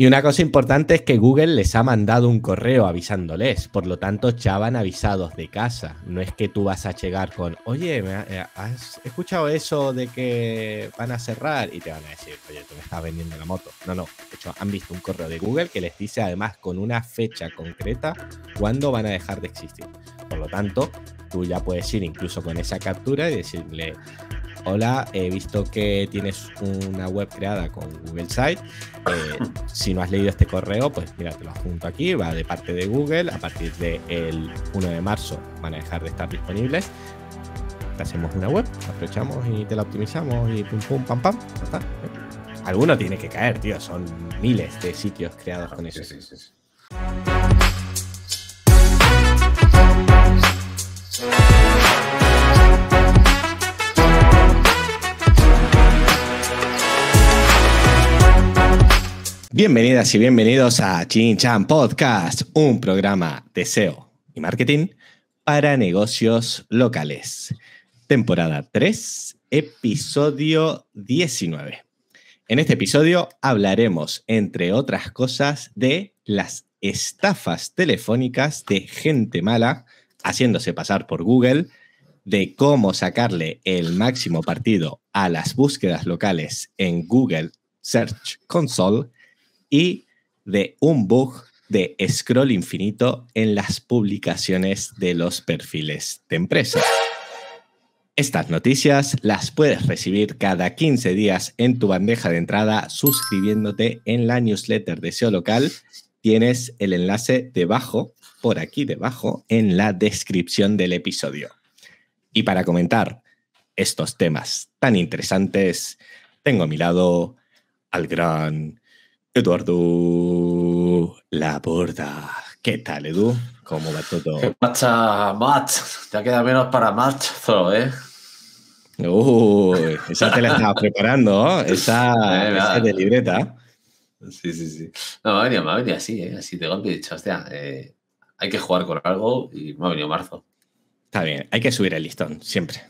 Y una cosa importante es que Google les ha mandado un correo avisándoles, por lo tanto ya van avisados de casa. No es que tú vas a llegar con, oye, eh, ¿has escuchado eso de que van a cerrar? Y te van a decir, oye, tú me estás vendiendo la moto. No, no, de hecho han visto un correo de Google que les dice además con una fecha concreta cuándo van a dejar de existir. Por lo tanto, tú ya puedes ir incluso con esa captura y decirle, hola, he visto que tienes una web creada con Google Site. Eh, si no has leído este correo, pues mira, te lo adjunto aquí, va de parte de Google. A partir del 1 de marzo van a dejar de estar disponibles. Te hacemos una web, aprovechamos y te la optimizamos y pum, pum, pam, pam. ¿eh? Alguno tiene que caer, tío. Son miles de sitios creados ah, con eso. Sí, sí, sí. Bienvenidas y bienvenidos a Chin Chan Podcast, un programa de SEO y marketing para negocios locales. Temporada 3, episodio 19. En este episodio hablaremos, entre otras cosas, de las estafas telefónicas de gente mala haciéndose pasar por Google, de cómo sacarle el máximo partido a las búsquedas locales en Google Search Console y de un bug de scroll infinito en las publicaciones de los perfiles de empresas. Estas noticias las puedes recibir cada 15 días en tu bandeja de entrada suscribiéndote en la newsletter de SEO Local. Tienes el enlace debajo, por aquí debajo, en la descripción del episodio. Y para comentar estos temas tan interesantes, tengo a mi lado al gran Eduardo porta. ¿Qué tal, Edu? ¿Cómo va todo? ¿Qué pasa, Matt? Ya queda menos para solo, ¿eh? Uy, esa te la estabas preparando, Esa, esa de libreta. Sí, sí, sí. No, me ha venido, así, ¿eh? así de golpe he dicho, hostia, eh, hay que jugar con algo y me ha venido marzo. Está bien, hay que subir el listón, siempre.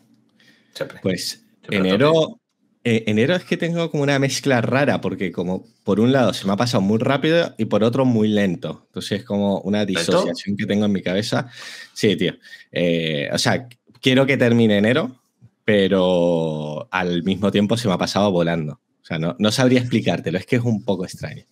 Siempre. Pues enero, eh, enero es que tengo como una mezcla rara, porque como por un lado se me ha pasado muy rápido y por otro muy lento. Entonces es como una disociación que tengo en mi cabeza. Sí, tío. Eh, o sea, quiero que termine enero, pero al mismo tiempo se me ha pasado volando. O sea, no, no sabría explicártelo, es que es un poco extraño.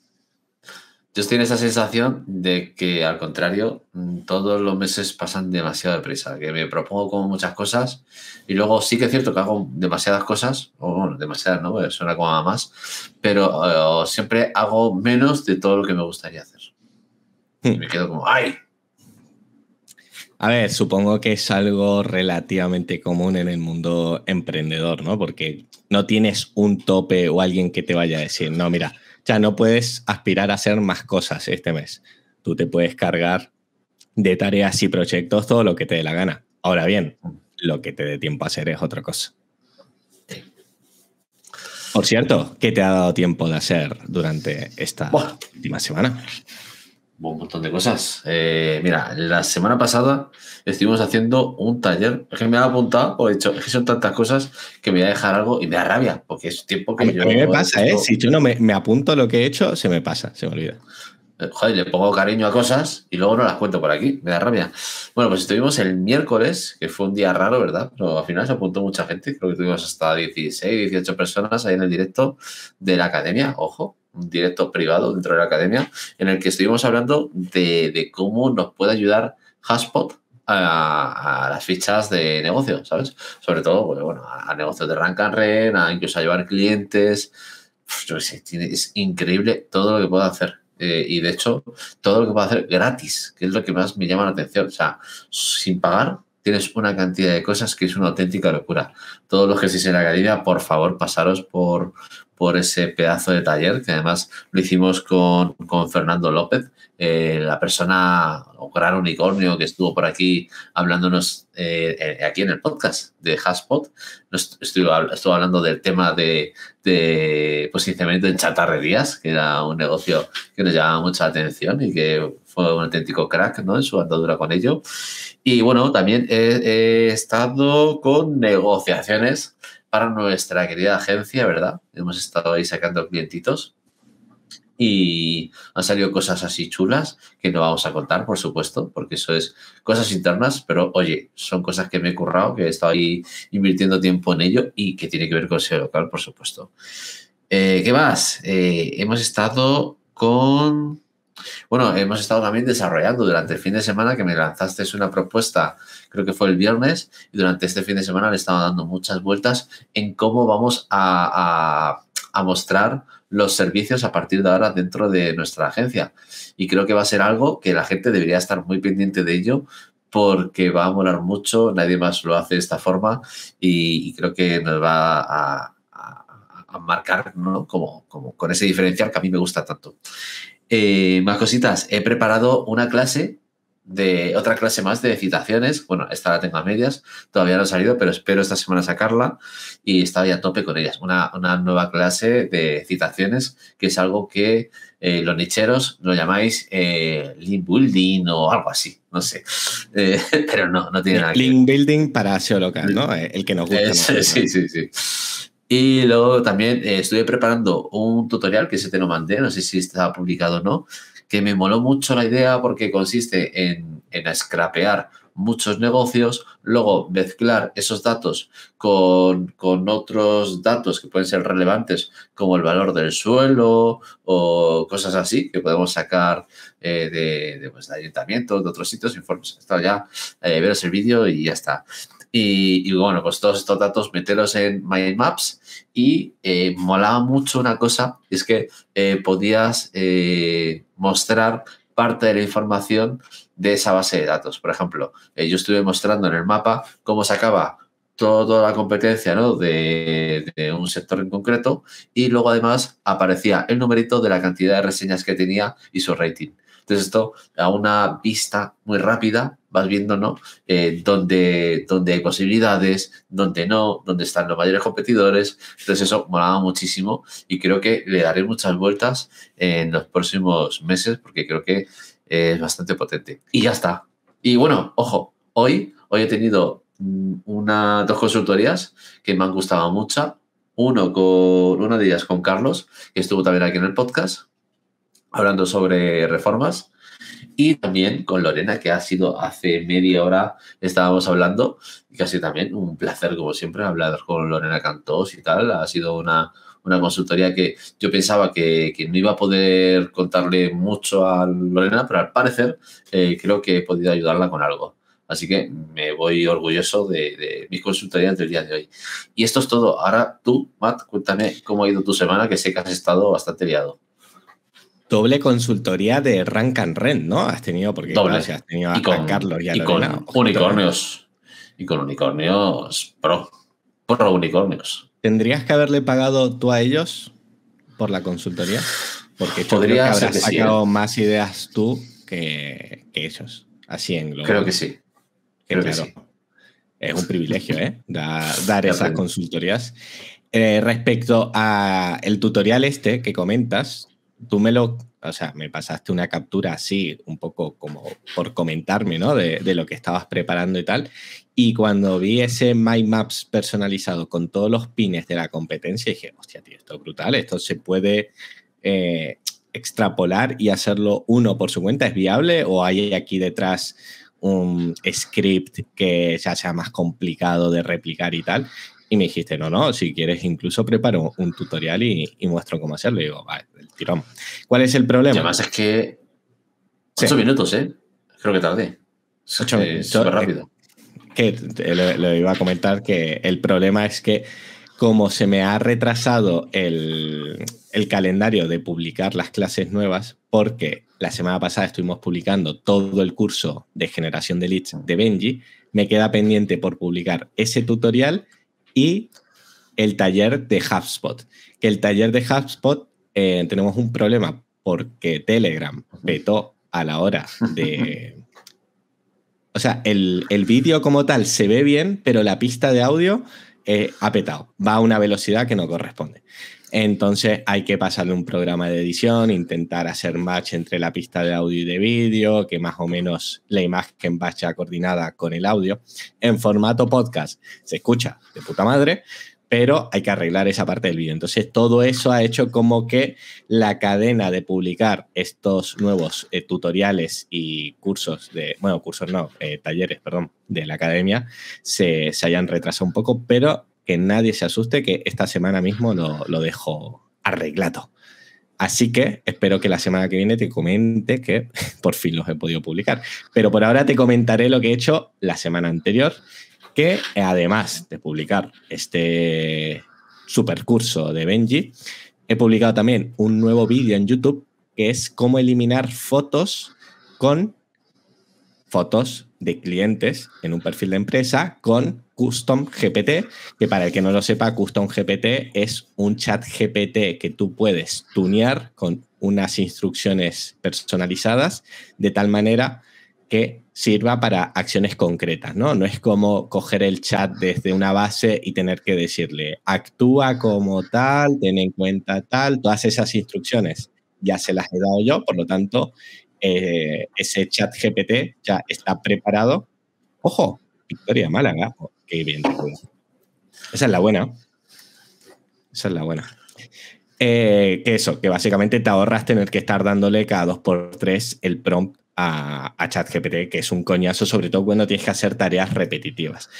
Yo esa sensación de que, al contrario, mm, todos los meses pasan demasiado deprisa, que me propongo como muchas cosas y luego sí que es cierto que hago demasiadas cosas, o bueno, demasiadas, ¿no? suena como a más, pero eh, siempre hago menos de todo lo que me gustaría hacer. Y me quedo como, ¡ay! A ver, supongo que es algo relativamente común en el mundo emprendedor, ¿no? Porque no tienes un tope o alguien que te vaya a decir, no, mira, sea, no puedes aspirar a hacer más cosas este mes. Tú te puedes cargar de tareas y proyectos todo lo que te dé la gana. Ahora bien, lo que te dé tiempo a hacer es otra cosa. Por cierto, ¿qué te ha dado tiempo de hacer durante esta última semana? un montón de cosas. Eh, mira, la semana pasada estuvimos haciendo un taller. Es que me ha apuntado, o pues he hecho... es que son tantas cosas que me voy a dejar algo y me da rabia, porque es tiempo que yo. mí me pasa, ¿eh? Si yo no me, me, apunto lo que he hecho, se me pasa, se me olvida. Eh, joder, le pongo cariño a cosas y luego no las cuento por aquí, me da rabia. Bueno, pues estuvimos el miércoles, que fue un día raro, ¿verdad? Pero al final se apuntó mucha gente, creo que tuvimos hasta 16, 18 personas ahí en el directo de la academia, ojo, un directo privado dentro de la academia, en el que estuvimos hablando de, cómo nos puede ayudar Hashpot a, las fichas de negocio, ¿sabes? Sobre todo, pues, bueno, a, negocios de rank and ren, a incluso a llevar clientes. es increíble todo lo que puedo hacer. Eh, y de hecho, todo lo que puedo hacer gratis, que es lo que más me llama la atención. O sea, sin pagar, tienes una cantidad de cosas que es una auténtica locura. Todos los que estéis en la academia, por favor, pasaros por, por ese pedazo de taller, que además lo hicimos con, con Fernando López, eh, la persona o gran unicornio que estuvo por aquí hablándonos eh, eh, aquí en el podcast de Haspot. Estuvo, hablando del tema de, de posicionamiento pues, en chatarrerías, que era un negocio que nos llamaba mucha atención y que fue un auténtico crack ¿no? en su andadura con ello. Y bueno, también he estado con negociaciones para nuestra querida agencia, ¿verdad? Hemos estado ahí sacando clientitos y han salido cosas así chulas que no vamos a contar, por supuesto, porque eso es cosas internas, pero oye, son cosas que me he currado, que he estado ahí invirtiendo tiempo en ello y que tiene que ver con SEO local, por supuesto. Eh, ¿Qué más? Eh, hemos estado con bueno, hemos estado también desarrollando durante el fin de semana que me lanzaste una propuesta, creo que fue el viernes, y durante este fin de semana le estaba dando muchas vueltas en cómo vamos a, mostrar los servicios a partir de ahora dentro de nuestra agencia. Y creo que va a ser algo que la gente debería estar muy pendiente de ello porque va a molar mucho, nadie más lo hace de esta forma y, creo que nos va a, marcar ¿no? como con ese diferencial que a mí me gusta tanto. Eh, más cositas, he preparado una clase de otra clase más de citaciones. Bueno, esta la tengo a medias, todavía no ha salido, pero espero esta semana sacarla y estaba ya a tope con ellas. Una, una, nueva clase de citaciones que es algo que eh, los nicheros lo llamáis eh, link building o algo así, no sé. pero no, no tiene nada que ver. Link building para SEO local, ¿no? El que nos gusta. sí, sí, sí. Y luego también eh, estuve preparando un tutorial que se te lo mandé, no sé si está publicado o no, que me moló mucho la idea porque consiste en, en scrapear muchos negocios, luego mezclar esos datos con, otros datos que pueden ser relevantes, como el valor del suelo o cosas así que podemos sacar eh, de, pues, ayuntamientos, de otros sitios, informes. Esto ya eh, veros el vídeo y ya está. Y, bueno, pues todos estos datos meterlos en My Maps y eh, molaba mucho una cosa, es que eh, podías eh, mostrar parte de la información de esa base de datos. Por ejemplo, yo estuve mostrando en el mapa cómo sacaba toda la competencia de, un sector en concreto y luego además aparecía el numerito de la cantidad de reseñas que tenía y su rating. Entonces esto a una vista muy rápida vas viendo, ¿no? Eh, donde, donde hay posibilidades, dónde no, dónde están los mayores competidores. Entonces eso molaba muchísimo y creo que le daré muchas vueltas en los próximos meses porque creo que es bastante potente. Y ya está. Y bueno, ojo, hoy, hoy he tenido mm, una, dos consultorías que me han gustado mucho. Uno con, una de ellas con Carlos, que estuvo también aquí en el podcast, hablando sobre reformas. Y también con Lorena, que ha sido hace media hora, estábamos hablando, y que también un placer, como siempre, hablar con Lorena Cantos y tal. Ha sido una, una consultoría que yo pensaba que, que, no iba a poder contarle mucho a Lorena, pero al parecer eh, creo que he podido ayudarla con algo. Así que me voy orgulloso de, de, mis consultorías del día de hoy. Y esto es todo. Ahora tú, Matt, cuéntame cómo ha ido tu semana, que sé que has estado bastante liado. Doble consultoría de Rank and Rent, ¿no? Has tenido, porque Doble. has tenido a, Carlos y a y con unicornios. Y con unicornios pro. Pro unicornios. ¿Tendrías que haberle pagado tú a ellos por la consultoría? Porque yo Podría que sacado ¿eh? más ideas tú que, ellos. Así en global. Creo que sí. Creo claro, que sí. Es un privilegio, ¿eh? dar esas consultorías. Eh, respecto al tutorial este que comentas, tú me lo, o sea, me pasaste una captura así, un poco como por comentarme, ¿no? De, lo que estabas preparando y tal. Y cuando vi ese My Maps personalizado con todos los pines de la competencia, dije, hostia, tío, esto es brutal, esto se puede eh, extrapolar y hacerlo uno por su cuenta, ¿es viable? ¿O hay aquí detrás un script que ya sea más complicado de replicar y tal? Y me dijiste, no, no, si quieres incluso preparo un tutorial y, y muestro cómo hacerlo. Y digo, vale, ¿Cuál es el problema? además es que. 8 minutos, ¿eh? Creo que tardé. 8 minutos. Súper rápido. Eh, lo, iba a comentar que el problema es que, como se me ha retrasado el, el calendario de publicar las clases nuevas, porque la semana pasada estuvimos publicando todo el curso de generación de leads de Benji, me queda pendiente por publicar ese tutorial y el taller de HubSpot. Que el taller de HubSpot eh, tenemos un problema porque Telegram petó a la hora de... O sea, el, vídeo como tal se ve bien, pero la pista de audio eh, ha petado, va a una velocidad que no corresponde. Entonces hay que pasarle un programa de edición, intentar hacer match entre la pista de audio y de vídeo, que más o menos la imagen vaya coordinada con el audio. En formato podcast se escucha de puta madre, pero hay que arreglar esa parte del vídeo. Entonces, todo eso ha hecho como que la cadena de publicar estos nuevos eh, tutoriales y cursos de, bueno, cursos no, eh, talleres, perdón, de la academia, se, hayan retrasado un poco, pero que nadie se asuste que esta semana mismo lo, lo dejo arreglado. Así que espero que la semana que viene te comente que por fin los he podido publicar. Pero por ahora te comentaré lo que he hecho la semana anterior que además de publicar este supercurso de Benji, he publicado también un nuevo vídeo en YouTube que es cómo eliminar fotos con fotos de clientes en un perfil de empresa con Custom GPT, que para el que no lo sepa, Custom GPT es un chat GPT que tú puedes tunear con unas instrucciones personalizadas de tal manera que sirva para acciones concretas, ¿no? No es como coger el chat desde una base y tener que decirle, actúa como tal, ten en cuenta tal, todas esas instrucciones ya se las he dado yo, por lo tanto, eh, ese chat GPT ya está preparado. Ojo, Victoria Málaga, oh, qué bien. Esa es la buena. Esa es la buena. Eh, que eso, que básicamente te ahorras tener que estar dándole cada dos por tres el prompt a, ChatGPT, que es un coñazo, sobre todo cuando tienes que hacer tareas repetitivas.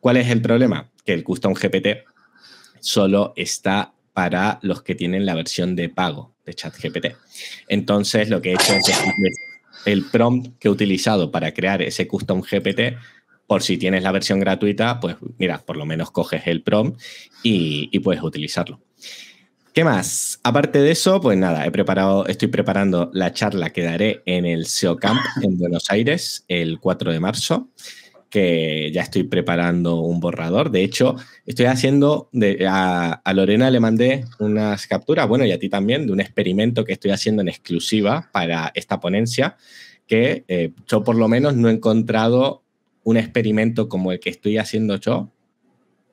¿Cuál es el problema? Que el Custom GPT solo está para los que tienen la versión de pago de ChatGPT. Entonces, lo que he hecho es el prompt que he utilizado para crear ese Custom GPT, por si tienes la versión gratuita, pues mira, por lo menos coges el prompt y, y puedes utilizarlo. ¿Qué más? Aparte de eso, pues nada, he preparado, estoy preparando la charla que daré en el SEO Camp en Buenos Aires el 4 de marzo, que ya estoy preparando un borrador. De hecho, estoy haciendo, a, Lorena le mandé unas capturas, bueno, y a ti también, de un experimento que estoy haciendo en exclusiva para esta ponencia, que eh, yo por lo menos no he encontrado un experimento como el que estoy haciendo yo,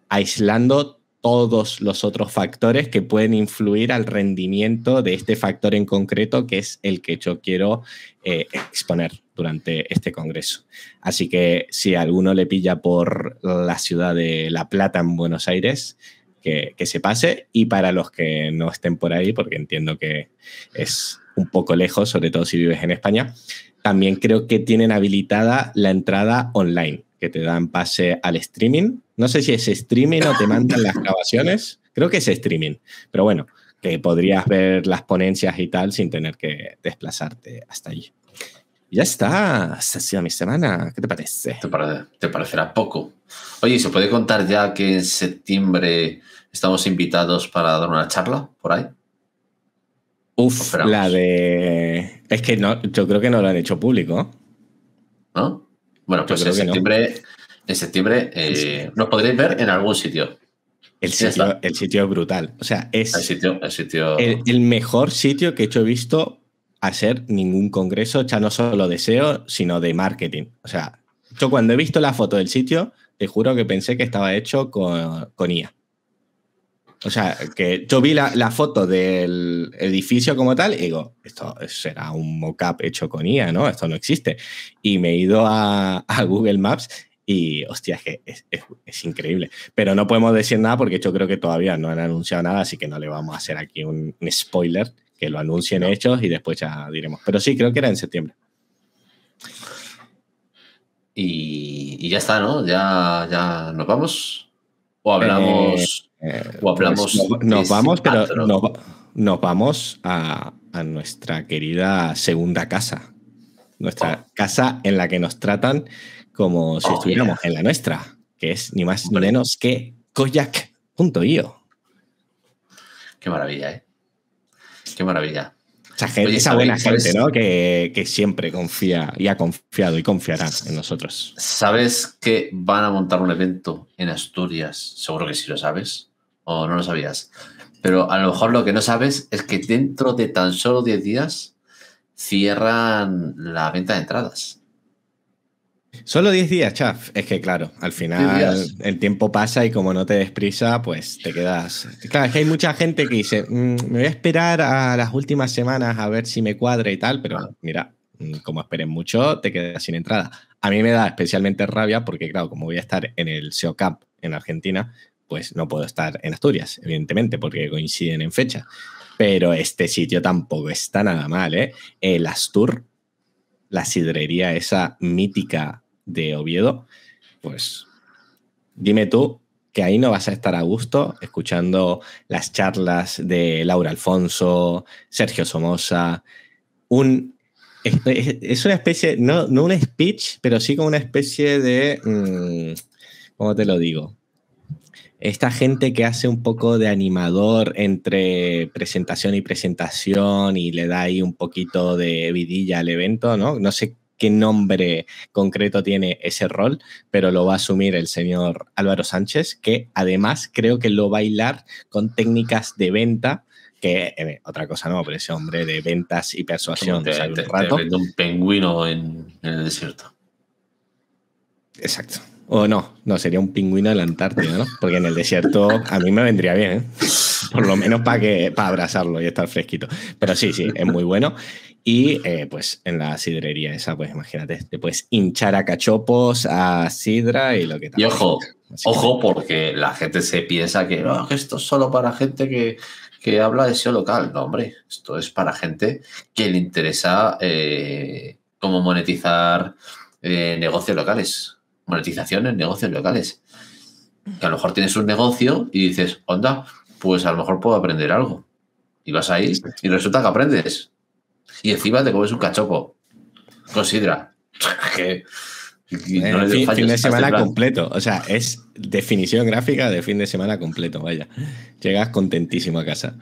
aislando todos los otros factores que pueden influir al rendimiento de este factor en concreto, que es el que yo quiero eh, exponer durante este congreso. Así que si alguno le pilla por la ciudad de La Plata en Buenos Aires, que, que se pase. Y para los que no estén por ahí, porque entiendo que es un poco lejos, sobre todo si vives en España, también creo que tienen habilitada la entrada online, que te dan pase al streaming no sé si es streaming o te mandan las grabaciones. Creo que es streaming. Pero bueno, que podrías ver las ponencias y tal sin tener que desplazarte hasta allí. ya está. ha sido mi semana. ¿Qué te parece? Te, parecerá poco. Oye, ¿se puede contar ya que en septiembre estamos invitados para dar una charla por ahí? Uf, la de. Es que no, yo creo que no lo han hecho público. ¿No? Bueno, pues en septiembre, en septiembre nos eh, podréis ver en algún sitio. El sitio, el sitio es brutal. O sea, es el, sitio, el, mejor sitio que he visto hacer ningún congreso, ya no solo de SEO, sino de marketing. O sea, yo cuando he visto la foto del sitio, te juro que pensé que estaba hecho con, IA. O sea, que yo vi la, foto del edificio como tal y digo, esto será un mock-up hecho con IA, ¿no? Esto no existe. Y me he ido a Google Maps y hostia, es que es, increíble. Pero no podemos decir nada porque yo creo que todavía no han anunciado nada, así que no le vamos a hacer aquí un, spoiler, que lo anuncien hechos y después ya diremos. Pero sí, creo que era en septiembre. Y, ya está, ¿no? Ya, ya nos vamos. O hablamos. Eh, eh, o hablamos. Pues, nos vamos, pero nos, vamos a, nuestra querida segunda casa. Nuestra casa en la que nos tratan como si oh, estuviéramos en la nuestra, que es ni más ni menos que Koyak.io. Qué maravilla, ¿eh? Qué maravilla. Esa, buena gente, ¿no? Que, que, siempre confía y ha confiado y confiará en nosotros. ¿Sabes que van a montar un evento en Asturias? Seguro que sí lo sabes, o no lo sabías. Pero a lo mejor lo que no sabes es que dentro de tan solo 10 días cierran la venta de entradas. Solo 10 días, chaf. Es que claro, al final el tiempo pasa y como no te desprisa pues te quedas. Claro, es que hay mucha gente que dice, mm, me voy a esperar a las últimas semanas a ver si me cuadra y tal, pero mira, mm, como esperen mucho, te quedas sin entrada. A mí me da especialmente rabia porque, claro, como voy a estar en el SEO en Argentina, pues no puedo estar en Asturias, evidentemente, porque coinciden en fecha. Pero este sitio tampoco está nada mal, ¿eh? El Astur la sidrería esa mítica de Oviedo, pues dime tú que ahí no vas a estar a gusto escuchando las charlas de Laura Alfonso, Sergio Somoza, un... Es una especie, no, no un speech, pero sí como una especie de... Mm, ¿Cómo te lo digo? esta gente que hace un poco de animador entre presentación y presentación y le da ahí un poquito de vidilla al evento, ¿no? No sé qué nombre concreto tiene ese rol, pero lo va a asumir el señor Álvaro Sánchez, que además creo que lo va a hilar con técnicas de venta, que eh, otra cosa no, pero ese hombre de ventas y persuasión. De un, pingüino en el desierto. Exacto. O no, no, sería un pingüino de la Antártida, ¿no? Porque en el desierto a mí me vendría bien, ¿eh? Por lo menos para que para abrazarlo y estar fresquito. Pero sí, sí, es muy bueno. Y eh, pues en la sidrería esa, pues imagínate, te puedes hinchar a cachopos, a sidra y lo que tal. Y ojo, ojo, porque la gente se piensa que ah, esto es solo para gente que, habla de SEO local. No, hombre, esto es para gente que le interesa eh, cómo monetizar eh, negocios locales monetizaciones, negocios locales. Que a lo mejor tienes un negocio y dices, onda, pues a lo mejor puedo aprender algo. Y vas ahí y resulta que aprendes. Y encima te comes un cachopo. Considera que eh, fin, fin, de semana completo. O sea, es definición gráfica de fin de semana completo, vaya. Llegas contentísimo a casa.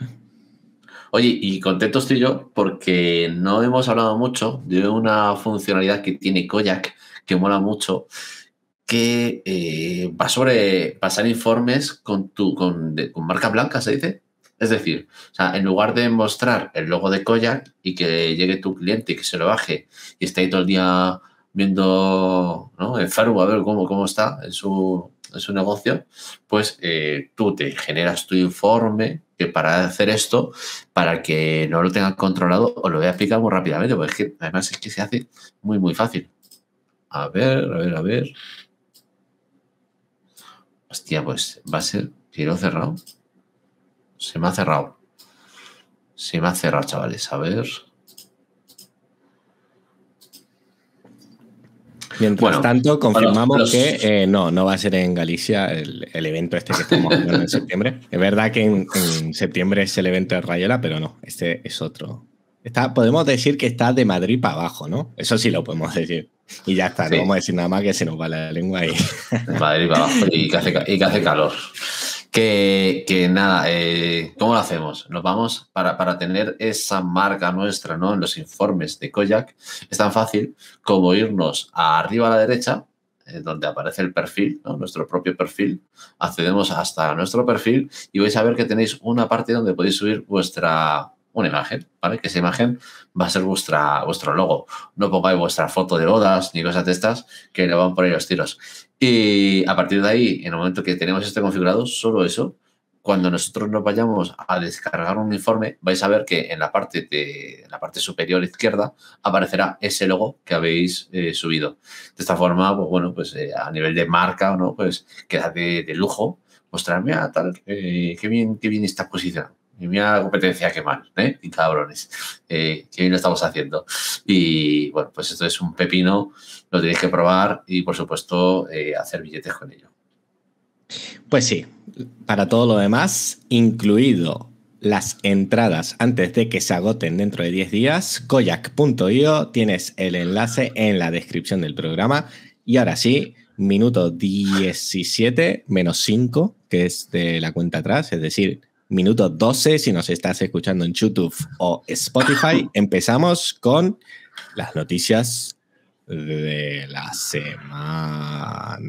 Oye, y contento estoy yo porque no hemos hablado mucho de una funcionalidad que tiene Koyak que mola mucho, que eh, va sobre pasar informes con, tu, con, marca blanca, se dice. Es decir, sea, en lugar de mostrar el logo de Koyak y que llegue tu cliente y que se lo baje y esté ahí todo el día viendo ¿no? el faro a ver cómo, cómo está en su, negocio, pues eh, tú te generas tu informe que para hacer esto, para que no lo tengan controlado, os lo voy a explicar muy rápidamente, porque además es que se hace muy, muy fácil. A ver, a ver, a ver. Hostia, pues va a ser quiero cerrado. Se me ha cerrado. Se me ha cerrado, chavales. A ver. Mientras tanto, confirmamos que eh, no, no va a ser en Galicia el, evento este que estamos haciendo en septiembre. Es verdad que en, septiembre es el evento de Rayola, pero no, este es otro. Está, podemos decir que está de Madrid para abajo, ¿no? Eso sí lo podemos decir. Y ya está, no vamos a decir nada más que se nos va la lengua ahí. y que hace, calor. Que, nada, eh, ¿cómo lo hacemos? Nos vamos para, tener esa marca nuestra ¿no? en los informes de Koyak. Es tan fácil como irnos arriba a la derecha, eh, donde aparece el perfil, nuestro propio perfil. Accedemos hasta nuestro perfil y vais a ver que tenéis una parte donde podéis subir vuestra una imagen, ¿vale? Que esa imagen va a ser vuestra, vuestro logo. No pongáis vuestra foto de bodas ni cosas de estas que le van a poner los tiros. Y a partir de ahí, en el momento que tenemos esto configurado, solo eso, cuando nosotros nos vayamos a descargar un informe, vais a ver que en la parte, de, la parte superior izquierda aparecerá ese logo que habéis eh, subido. De esta forma, pues bueno, pues eh, a nivel de marca o no, pues queda de, lujo. mostrarme a tal, eh, qué, bien, qué bien está posicionado. Mi mía competencia que mal, ¿eh? Y cabrones, que hoy no estamos haciendo. Y bueno, pues esto es un pepino, lo tenéis que probar y por supuesto eh, hacer billetes con ello. Pues sí, para todo lo demás, incluido las entradas antes de que se agoten dentro de 10 días, koyak.io, tienes el enlace en la descripción del programa. Y ahora sí, minuto 17 menos 5, que es de la cuenta atrás, es decir, minuto 12. Si nos estás escuchando en YouTube o Spotify, empezamos con las noticias de la semana.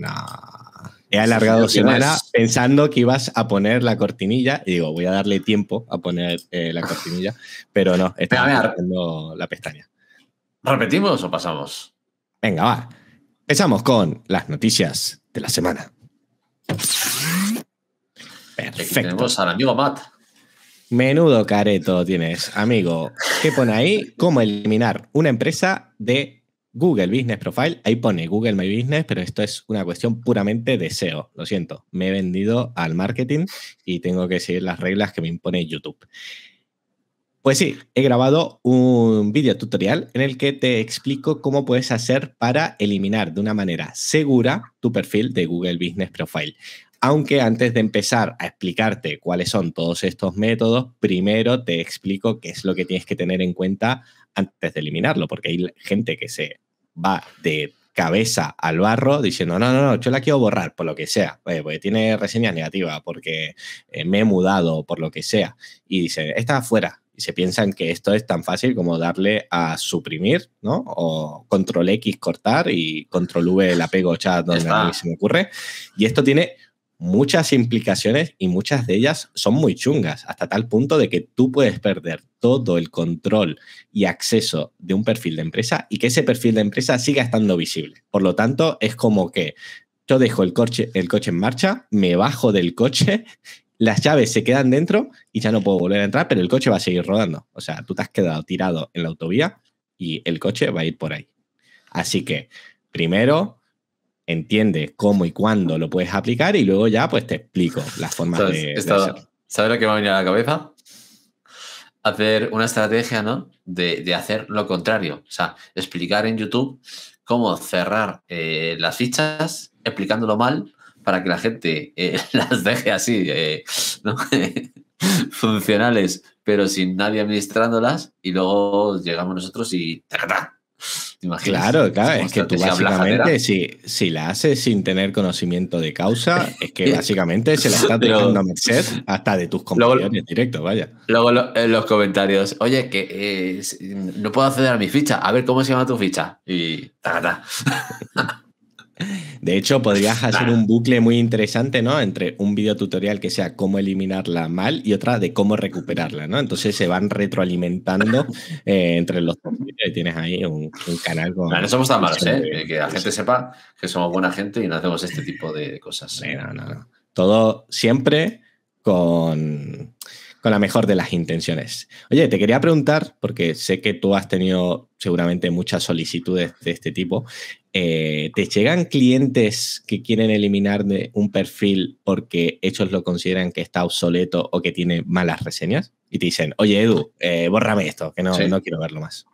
He alargado semana pensando que ibas a poner la cortinilla y digo, voy a darle tiempo a poner eh, la cortinilla, pero no, estaba abriendo la pestaña. ¿Repetimos o pasamos? Venga, va. Empezamos con las noticias de la semana. Perfecto. tenemos al amigo Matt. Menudo careto tienes, amigo. ¿Qué pone ahí? ¿Cómo eliminar una empresa de Google Business Profile? Ahí pone Google My Business, pero esto es una cuestión puramente de SEO. Lo siento, me he vendido al marketing y tengo que seguir las reglas que me impone YouTube. Pues sí, he grabado un video tutorial en el que te explico cómo puedes hacer para eliminar de una manera segura tu perfil de Google Business Profile. Aunque antes de empezar a explicarte cuáles son todos estos métodos, primero te explico qué es lo que tienes que tener en cuenta antes de eliminarlo, porque hay gente que se va de cabeza al barro diciendo, no, no, no, yo la quiero borrar por lo que sea, eh, porque tiene reseña negativa, porque eh, me he mudado, por lo que sea, y dice, está afuera. Y se piensan que esto es tan fácil como darle a suprimir, ¿no? O control X cortar y control V el apego, chat donde a mí se me ocurre. Y esto tiene muchas implicaciones y muchas de ellas son muy chungas, hasta tal punto de que tú puedes perder todo el control y acceso de un perfil de empresa y que ese perfil de empresa siga estando visible. Por lo tanto, es como que yo dejo el coche, el coche en marcha, me bajo del coche, las llaves se quedan dentro y ya no puedo volver a entrar, pero el coche va a seguir rodando. O sea, tú te has quedado tirado en la autovía y el coche va a ir por ahí. Así que, primero, entiendes cómo y cuándo lo puedes aplicar y luego ya pues te explico las formas de, saber ¿Sabes lo que me ha venido a la cabeza? Hacer una estrategia, ¿no? De, hacer lo contrario. O sea, explicar en YouTube cómo cerrar eh, las fichas explicándolo mal para que la gente eh, las deje así, eh, ¿no? funcionales, pero sin nadie administrándolas y luego llegamos nosotros y ¡tacatá! Claro, claro, es que tú básicamente, si, la haces sin tener conocimiento de causa, es que básicamente se la estás dejando a merced hasta de tus compañeros directos, vaya. Luego en los comentarios, oye, que eh, no puedo acceder a mi ficha, a ver cómo se llama tu ficha. Y De hecho, podrías hacer un bucle muy interesante, ¿no? Entre un video tutorial que sea cómo eliminarla mal y otra de cómo recuperarla, ¿no? Entonces se van retroalimentando eh, entre los dos y tienes ahí un, canal con... No, somos tan malos, ¿eh? ¿eh? que la gente sepa que somos buena gente y no hacemos este tipo de cosas. Todo siempre con, con la mejor de las intenciones. Oye, te quería preguntar, porque sé que tú has tenido seguramente muchas solicitudes de este tipo, eh, te llegan clientes que quieren eliminar de un perfil porque ellos lo consideran que está obsoleto o que tiene malas reseñas y te dicen, oye Edu, eh, bórrame esto, que no, quiero verlo más.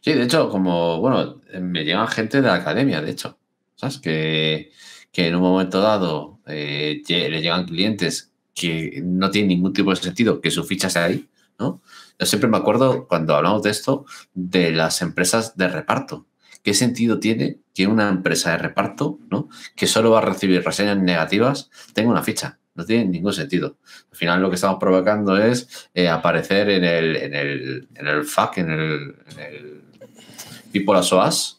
Sí, de hecho, como, bueno, eh, me llegan gente de la academia, de hecho, ¿sabes? Que, en un momento dado le llegan clientes que no tienen ningún tipo de sentido que su ficha sea ahí, ¿no? Yo siempre me acuerdo, cuando hablamos de esto, de las empresas de reparto. ¿Qué sentido tiene que una empresa de reparto, ¿no? que solo va a recibir reseñas negativas, tenga una ficha? No tiene ningún sentido. Al final lo que estamos provocando es eh, aparecer en el, en el, en el FAQ, en el, en el People OAS,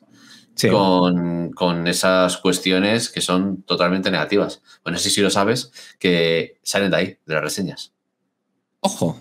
con, con, esas cuestiones que son totalmente negativas. Bueno, sí, sí lo sabes, que salen de ahí, de las reseñas. Ojo,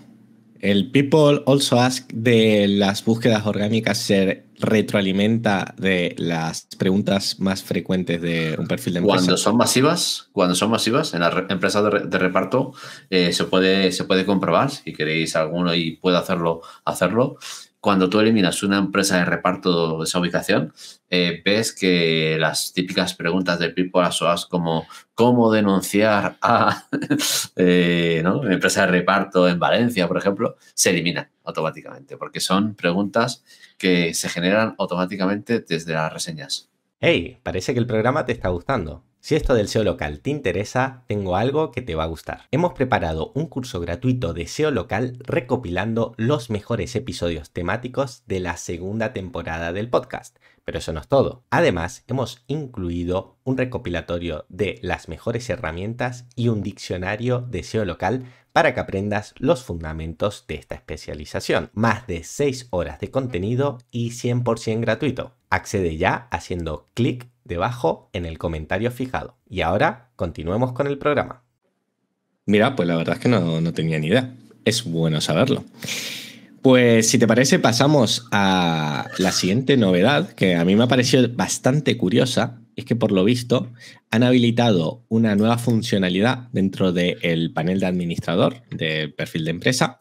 el people also ask de las búsquedas orgánicas se retroalimenta de las preguntas más frecuentes de un perfil de empresa. Cuando son masivas, cuando son masivas, en la empresa de, reparto eh, se, puede, se puede comprobar, si queréis alguno y puede hacerlo, hacerlo cuando tú eliminas una empresa de reparto de esa ubicación, eh, ves que las típicas preguntas de People as OAS como ¿cómo denunciar a eh, una empresa de reparto en Valencia, por ejemplo? se eliminan automáticamente, porque son preguntas que se generan automáticamente desde las reseñas. ¡Hey! Parece que el programa te está gustando. Si esto del SEO local te interesa, tengo algo que te va a gustar. Hemos preparado un curso gratuito de SEO local recopilando los mejores episodios temáticos de la segunda temporada del podcast. Pero eso no es todo. Además, hemos incluido un recopilatorio de las mejores herramientas y un diccionario de SEO local para que aprendas los fundamentos de esta especialización. Más de 6 horas de contenido y 100% gratuito. Accede ya haciendo clic debajo en el comentario fijado. Y ahora continuemos con el programa. Mira, pues la verdad es que no, no tenía ni idea. Es bueno saberlo. Pues si te parece pasamos a la siguiente novedad que a mí me ha parecido bastante curiosa. Es que por lo visto han habilitado una nueva funcionalidad dentro del panel de administrador del perfil de empresa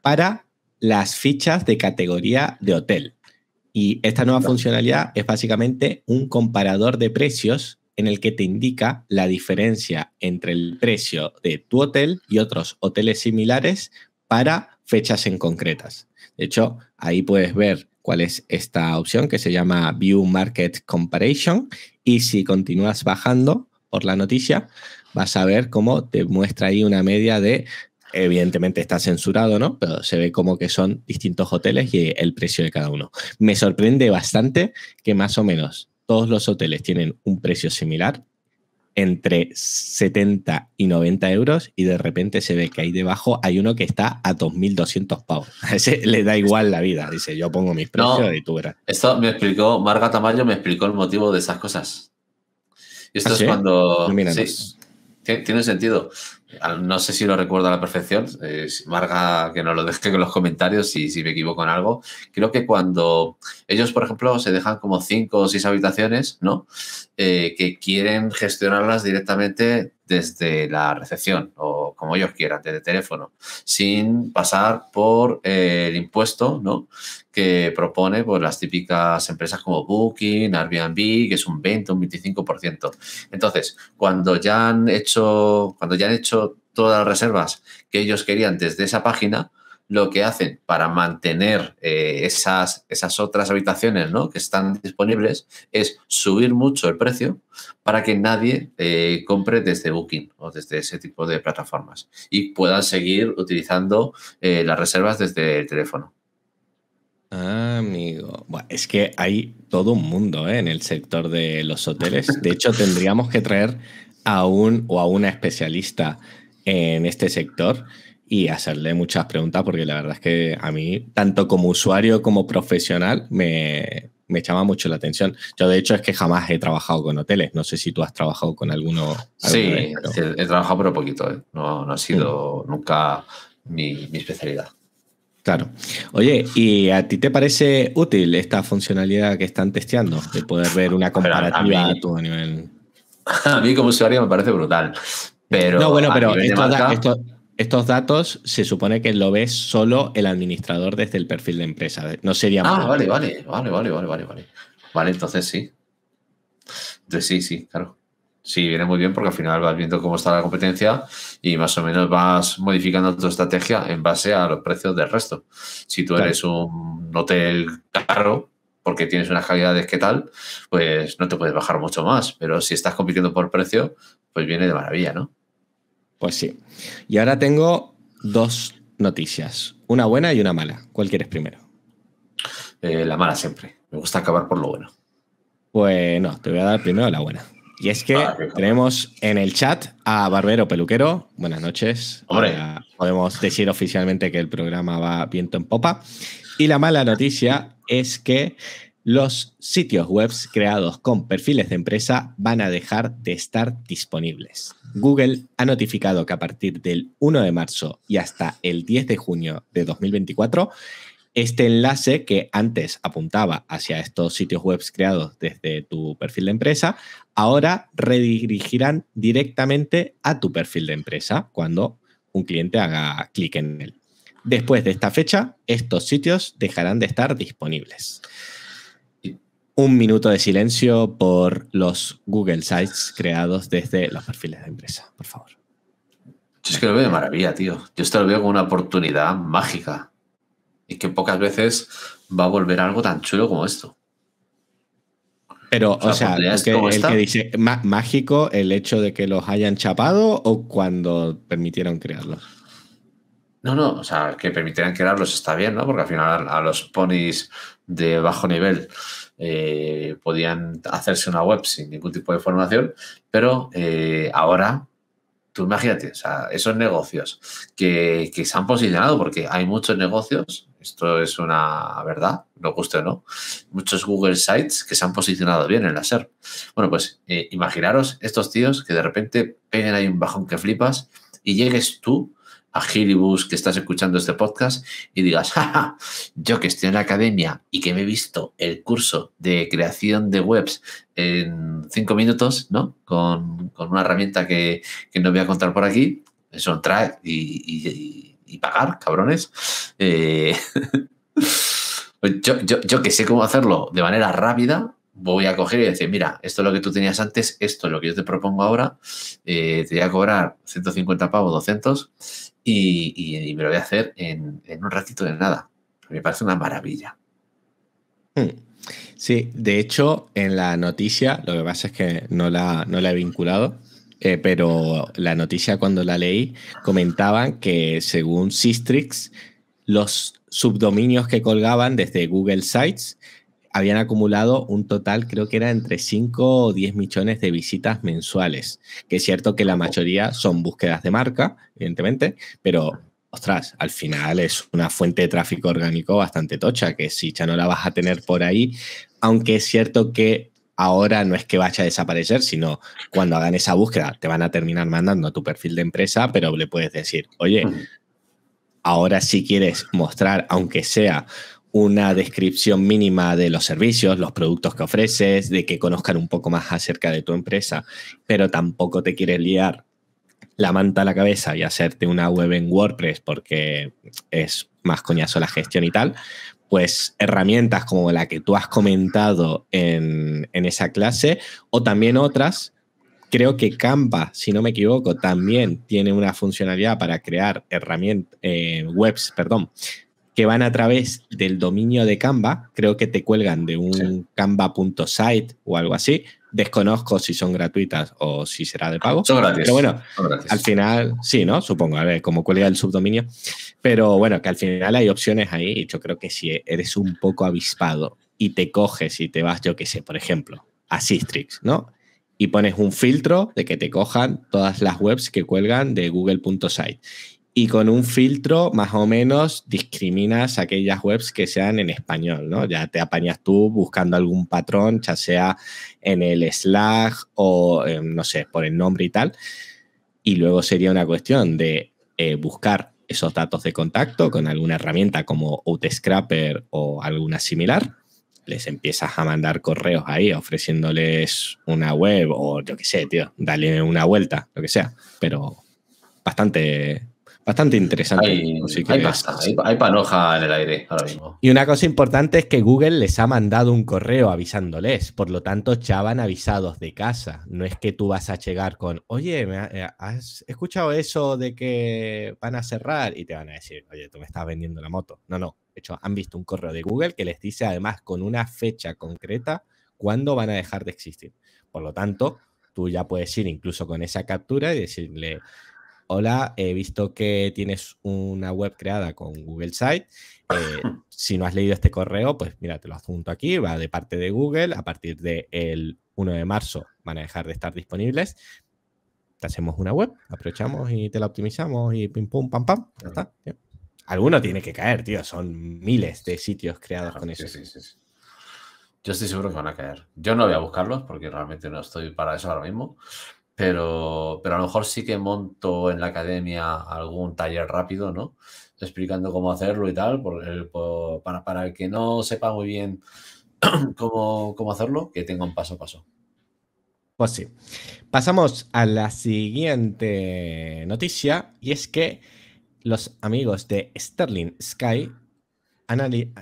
para las fichas de categoría de hotel. Y esta nueva funcionalidad es básicamente un comparador de precios en el que te indica la diferencia entre el precio de tu hotel y otros hoteles similares para fechas en concretas. De hecho, ahí puedes ver cuál es esta opción que se llama View Market Comparation y si continúas bajando por la noticia, vas a ver cómo te muestra ahí una media de evidentemente está censurado, ¿no? Pero se ve como que son distintos hoteles y el precio de cada uno. Me sorprende bastante que más o menos todos los hoteles tienen un precio similar, entre 70 y 90 euros, y de repente se ve que ahí debajo hay uno que está a 2.200 pavos. A ese le da igual la vida, dice, yo pongo mis precios y tú verás. Esto me explicó, Marga Tamayo me explicó el motivo de esas cosas. esto ¿Ah, es cuando... sí, tiene sentido no sé si lo recuerdo a la perfección, eh, Marga que no lo deje en los comentarios si, si me equivoco en algo, creo que cuando ellos, por ejemplo, se dejan como cinco o seis habitaciones, ¿no? Eh, que quieren gestionarlas directamente desde la recepción o como ellos quieran, desde teléfono, sin pasar por eh, el impuesto que propone pues, las típicas empresas como Booking, Airbnb, que es un 20, un 25%. Entonces, cuando ya han hecho, cuando ya han hecho todas las reservas que ellos querían desde esa página, lo que hacen para mantener eh, esas, esas otras habitaciones que están disponibles es subir mucho el precio para que nadie eh, compre desde Booking o desde ese tipo de plataformas y puedan seguir utilizando eh, las reservas desde el teléfono. Amigo, es que hay todo un mundo en el sector de los hoteles. De hecho, tendríamos que traer a un o a una especialista en este sector y hacerle muchas preguntas porque la verdad es que a mí, tanto como usuario como profesional, me, llama mucho la atención. Yo de hecho es que jamás he trabajado con hoteles. No sé si tú has trabajado con alguno. Sí, he trabajado pero poquito. ¿eh? No, ha sido mm. nunca mi, especialidad. Claro. Oye, ¿y a ti te parece útil esta funcionalidad que están testeando? De poder ver una comparativa a, tu nivel. A mí como usuario me parece brutal. Pero no, bueno, pero esto, estos datos se supone que lo ves solo el administrador desde el perfil de empresa. No sería. Ah, vale, vale, vale, vale, vale, vale, vale. Vale, entonces sí. Entonces sí, sí, claro. Sí, viene muy bien porque al final vas viendo cómo está la competencia y más o menos vas modificando tu estrategia en base a los precios del resto. Si tú eres un hotel carro, porque tienes unas calidades que tal, pues no te puedes bajar mucho más. Pero si estás compitiendo por precio, pues viene de maravilla, ¿no? Pues sí. Y ahora tengo dos noticias, una buena y una mala. ¿Cuál quieres primero? Eh, la mala siempre. Me gusta acabar por lo bueno. Bueno, te voy a dar primero la buena. Y es que ah, tenemos en el chat a Barbero Peluquero. Buenas noches. Ahora podemos decir oficialmente que el programa va viento en popa. Y la mala noticia es que los sitios web creados con perfiles de empresa van a dejar de estar disponibles. Google ha notificado que a partir del 1 de marzo y hasta el 10 de junio de 2024, este enlace que antes apuntaba hacia estos sitios web creados desde tu perfil de empresa, ahora redirigirán directamente a tu perfil de empresa cuando un cliente haga clic en él. Después de esta fecha, estos sitios dejarán de estar disponibles un minuto de silencio por los Google Sites creados desde los perfiles de empresa, por favor. Yo es que lo veo de maravilla, tío. Yo esto lo veo como una oportunidad mágica. Y que pocas veces va a volver algo tan chulo como esto. Pero, o sea, o el, que, dice mágico el hecho de que los hayan chapado o cuando permitieron crearlos. No, no, o sea, que permitieran crearlos está bien, ¿no? Porque al final a los ponis de bajo nivel eh, podían hacerse una web sin ningún tipo de formación, pero eh, ahora tú imagínate, esos negocios que, se han posicionado, porque hay muchos negocios, esto es una verdad, no guste o no, muchos Google Sites que se han posicionado bien en la SER. Bueno, pues eh, imaginaros estos tíos que de repente peguen ahí un bajón que flipas y llegues tú a que estás escuchando este podcast y digas, yo que estoy en la academia y que me he visto el curso de creación de webs en cinco minutos, ¿no? Con, una herramienta que, no voy a contar por aquí, eso trae y, pagar, cabrones. Eh, pues yo, que sé cómo hacerlo de manera rápida, voy a coger y decir, mira, esto es lo que tú tenías antes, esto es lo que yo te propongo ahora, eh, te voy a cobrar 150 pavos, 200, y, me lo voy a hacer en, un ratito de nada. Me parece una maravilla. Hmm. Sí, de hecho, en la noticia, lo que pasa es que no la, no la he vinculado, eh, pero la noticia cuando la leí comentaban que según Cistrix los subdominios que colgaban desde Google Sites habían acumulado un total, creo que era entre 5 o 10 millones de visitas mensuales, que es cierto que la mayoría son búsquedas de marca, evidentemente, pero ostras, al final es una fuente de tráfico orgánico bastante tocha, que si ya no la vas a tener por ahí, aunque es cierto que ahora no es que vaya a desaparecer, sino cuando hagan esa búsqueda te van a terminar mandando a tu perfil de empresa, pero le puedes decir, oye, ahora si sí quieres mostrar, aunque sea una descripción mínima de los servicios, los productos que ofreces, de que conozcan un poco más acerca de tu empresa, pero tampoco te quieres liar la manta a la cabeza y hacerte una web en WordPress porque es más coñazo la gestión y tal, pues herramientas como la que tú has comentado en, esa clase o también otras Creo que Canva, si no me equivoco, también tiene una funcionalidad para crear herramientas, eh, webs, perdón, que van a través del dominio de Canva, creo que te cuelgan de un canva.site o algo así. Desconozco si son gratuitas o si será de pago. Son gratis. Pero bueno, al final, sí, ¿no? Supongo, a ver, como cuelga el subdominio. Pero bueno, que al final hay opciones ahí y yo creo que si eres un poco avispado y te coges y te vas, yo qué sé, por ejemplo, a Sistrix, ¿no? Y pones un filtro de que te cojan todas las webs que cuelgan de google.site y con un filtro más o menos discriminas aquellas webs que sean en español, ¿no? Ya te apañas tú buscando algún patrón, ya sea en el Slack o, em, no sé, por el nombre y tal. Y luego sería una cuestión de eh, buscar esos datos de contacto con alguna herramienta como Outscraper o alguna similar. Les empiezas a mandar correos ahí ofreciéndoles una web o yo qué sé, tío, dale una vuelta, lo que sea. Pero bastante Bastante interesante. Hay, hay, pasta, panoja en el aire ahora mismo. Y una cosa importante es que Google les ha mandado un correo avisándoles. Por lo tanto, ya van avisados de casa. No es que tú vas a llegar con, oye, ¿me eh, ¿has escuchado eso de que van a cerrar? Y te van a decir, oye, tú me estás vendiendo la moto. No, no. De hecho, han visto un correo de Google que les dice además con una fecha concreta cuándo van a dejar de existir. Por lo tanto, tú ya puedes ir incluso con esa captura y decirle hola, he visto que tienes una web creada con Google Site. Eh, si no has leído este correo, pues mira, te lo adjunto aquí, va de parte de Google. A partir del 1 de marzo van a dejar de estar disponibles. Te hacemos una web, aprovechamos y te la optimizamos y pim, pum, pam, pam. Alguno tiene que caer, tío. Son miles de sitios creados con eso. Yo estoy seguro que van a caer. Yo no voy a buscarlos porque realmente no estoy para eso ahora mismo. Pero, pero a lo mejor sí que monto en la academia algún taller rápido, ¿no? Explicando cómo hacerlo y tal, por para, para el que no sepa muy bien cómo, hacerlo, que tenga un paso a paso. Pues sí. Pasamos a la siguiente noticia y es que los amigos de Sterling Sky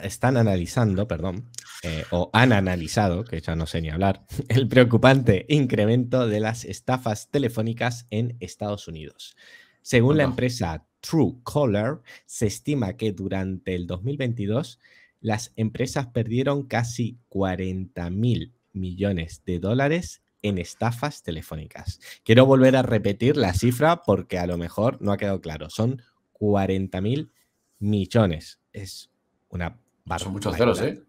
están analizando perdón, eh, o han analizado, que ya no sé ni hablar, el preocupante incremento de las estafas telefónicas en Estados Unidos. Según la empresa Truecaller, se estima que durante el 2022 las empresas perdieron casi 40 mil millones de dólares en estafas telefónicas. Quiero volver a repetir la cifra porque a lo mejor no ha quedado claro. Son 40 mil millones. Es una barbaridad. Son muchos ceros, ¿eh?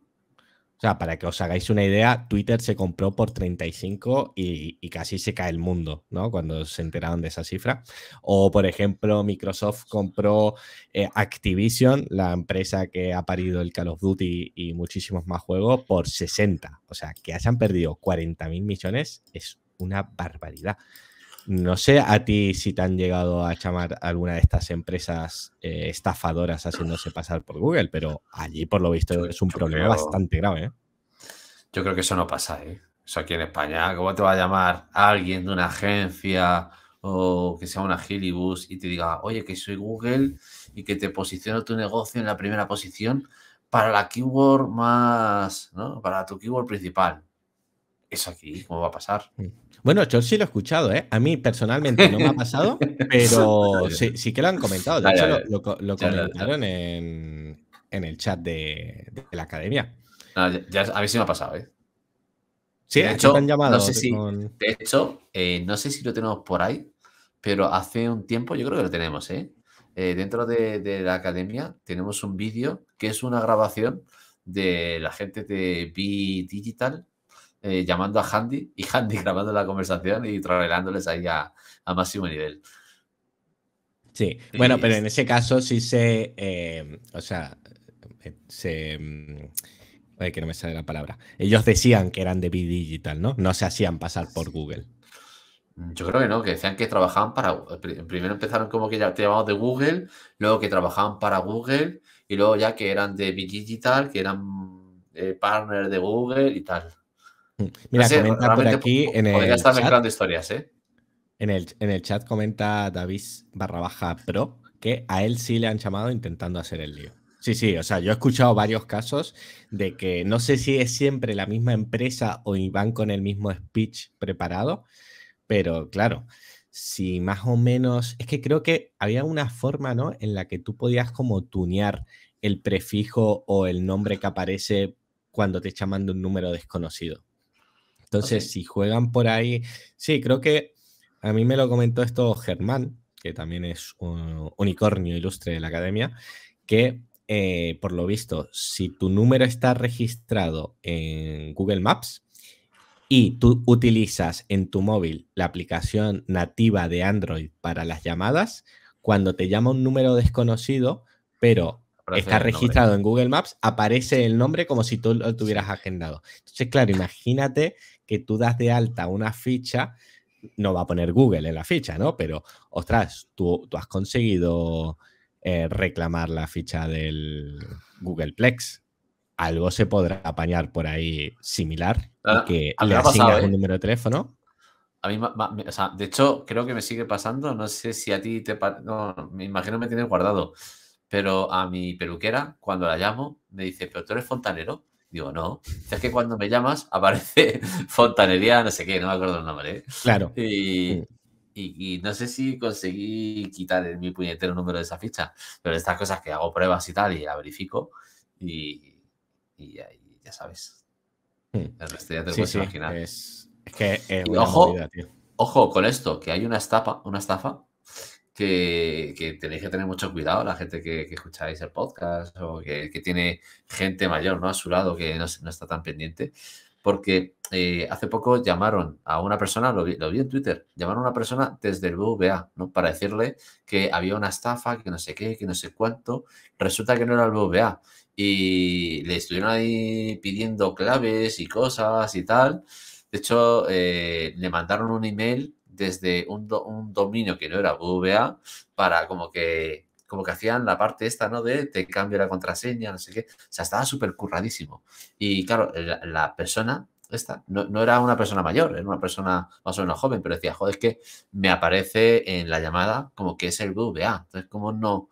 sea, para que os hagáis una idea, Twitter se compró por 35 y, casi se cae el mundo, ¿no? Cuando se enteraron de esa cifra. O, por ejemplo, Microsoft compró eh, Activision, la empresa que ha parido el Call of Duty y muchísimos más juegos, por 60. O sea, que hayan perdido 40 mil millones es una barbaridad. No sé a ti si te han llegado a llamar alguna de estas empresas eh, estafadoras haciéndose pasar por Google, pero allí por lo visto es un problema bastante grave. ¿eh? Yo creo que eso no pasa, ¿eh? Eso aquí en España, ¿cómo te va a llamar alguien de una agencia o que sea una Gilibus y te diga, oye, que soy Google y que te posiciono tu negocio en la primera posición para la keyword más, ¿no? Para tu keyword principal. Eso aquí, ¿cómo va a pasar? Mm. Bueno, yo sí lo he escuchado, ¿eh? A mí personalmente no me ha pasado, pero sí, que lo han comentado. De hecho, lo, comentaron en, el chat de, la academia. Ah, ya, a ver si me ha pasado, ¿eh? Sí, de hecho, llamado. No sé si, De hecho, eh, no sé si lo tenemos por ahí, pero hace un tiempo yo creo que lo tenemos, ¿eh? eh dentro de, de, la academia tenemos un vídeo que es una grabación de la gente de B Digital eh, llamando a Handy y Handy grabando la conversación y trasladándoles ahí a, máximo nivel. Sí, bueno, pero en ese caso sí se, eh, o sea, eh, se... Mm, ay, que no me sale la palabra. Ellos decían que eran de B Digital, ¿no? No se hacían pasar por Google. Yo creo que no, que decían que trabajaban para. Primero empezaron como que ya te llamaban de Google, luego que trabajaban para Google, y luego ya que eran de Big Digital, que eran eh, partner de Google y tal. Mira, comenta por aquí en el. estar mezclando historias, ¿eh? En el, en el chat comenta Davis barra baja pro que a él sí le han llamado intentando hacer el lío. Sí, sí, o sea, yo he escuchado varios casos de que no sé si es siempre la misma empresa o van con el mismo speech preparado, pero claro, si más o menos, es que creo que había una forma, ¿no? En la que tú podías como tunear el prefijo o el nombre que aparece cuando te llaman de un número desconocido. Entonces, si juegan por ahí, sí, creo que a mí me lo comentó esto Germán, que también es un unicornio ilustre de la academia, que eh, por lo visto, si tu número está registrado en Google Maps y tú utilizas en tu móvil la aplicación nativa de Android para las llamadas, cuando te llama un número desconocido, pero está registrado en Google Maps, aparece el nombre como si tú lo tuvieras agendado. Entonces, claro, imagínate que tú das de alta una ficha, no va a poner Google en la ficha, ¿no? Pero, ostras, tú, has conseguido eh, reclamar la ficha del Google Plex. Algo se podrá apañar por ahí similar, ah, que le asignas un ¿eh? número de teléfono. A mí, o sea, de hecho, creo que me sigue pasando. No sé si a ti te. No, me imagino me tienes guardado. Pero a mi peluquera, cuando la llamo, me dice: ¿Pero tú eres fontanero? Digo, no. Es que cuando me llamas aparece fontanería, no sé qué, no me acuerdo el nombre. ¿eh? Claro. Y, no sé si conseguí quitar mi puñetero número de esa ficha, pero estas cosas que hago pruebas y tal y la verifico y, ya, sabes. te puedes imaginar. Es, que es ojo, ojo con esto, que hay una estafa, una estafa que, tenéis que tener mucho cuidado la gente que, escucháis el podcast o que, tiene gente mayor ¿no? a su lado que no, está tan pendiente. Porque eh, hace poco llamaron a una persona, lo vi, en Twitter, llamaron a una persona desde el BVA ¿no? para decirle que había una estafa, que no sé qué, que no sé cuánto. Resulta que no era el BVA. Y le estuvieron ahí pidiendo claves y cosas y tal. De hecho, eh, le mandaron un email desde un, dominio que no era VBA para como que como que hacían la parte esta, ¿no? De te cambio la contraseña, no sé qué. O sea, estaba súper curradísimo. Y claro, la, persona esta no, era una persona mayor, era una persona más o menos joven, pero decía, joder, es que me aparece en la llamada como que es el VBA. Entonces, ¿cómo no,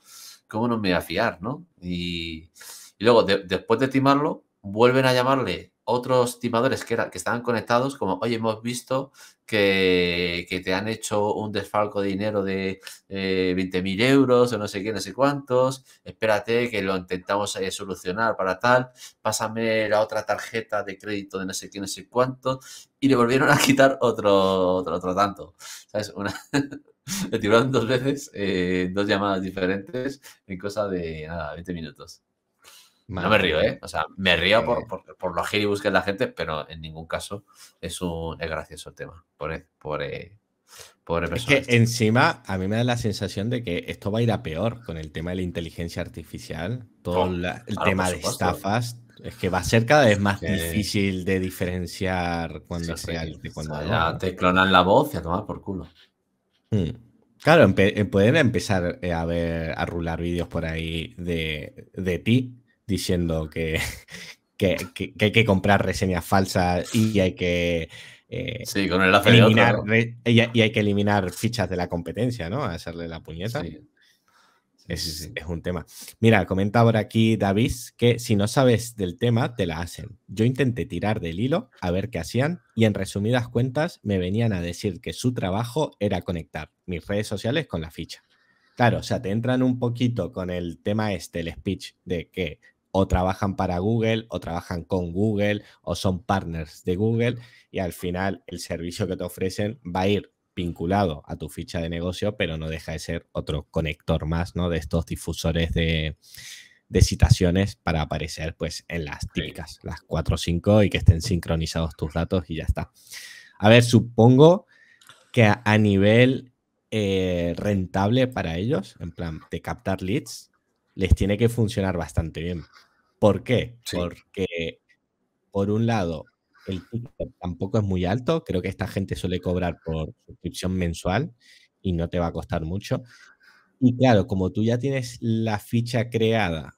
cómo no me voy a fiar, no? Y, luego, después de timarlo, vuelven a llamarle otros timadores que, que estaban conectados, como, hoy hemos visto que, te han hecho un desfalco de dinero de 20.000 eh, euros o no sé qué, no sé cuántos, espérate que lo intentamos eh, solucionar para tal, pásame la otra tarjeta de crédito de no sé qué, no sé cuántos y le volvieron a quitar otro, otro, tanto, ¿sabes? le tiraron dos veces, eh, dos llamadas diferentes en cosa de nada, 20 minutos. No me río, ¿eh? O sea, me río por, por, por los giribus que es la gente, pero en ningún caso es un gracioso tema. por e, por e, por Es que este. encima a mí me da la sensación de que esto va a ir a peor con el tema de la inteligencia artificial, todo el tema de estafas. Es que va a ser cada vez más difícil de diferenciar cuando sea cuando sea, te clonan la voz y a tomar por culo. Hmm. Claro, eh, pueden empezar eh, a ver, a rular vídeos por ahí de, de ti diciendo que, hay que comprar reseñas falsas y hay que eh, eliminar, y, hay que eliminar fichas de la competencia, ¿no? A hacerle la puñeta. Es, un tema. Mira, comenta ahora aquí David que si no sabes del tema, te la hacen. Yo intenté tirar del hilo a ver qué hacían y en resumidas cuentas me venían a decir que su trabajo era conectar mis redes sociales con la ficha. Claro, o sea, te entran un poquito con el tema este, el speech, de que o trabajan para Google o trabajan con Google o son partners de Google y al final el servicio que te ofrecen va a ir vinculado a tu ficha de negocio, pero no deja de ser otro conector más, ¿no? De estos difusores de, citaciones para aparecer pues en las típicas, las 4 o 5 y que estén sincronizados tus datos y ya está. A ver, supongo que a, nivel eh, rentable para ellos, en plan de captar leads, les tiene que funcionar bastante bien. ¿Por qué? Porque, por un lado, el ticket tampoco es muy alto. Creo que esta gente suele cobrar por suscripción mensual y no te va a costar mucho. Y claro, como tú ya tienes la ficha creada,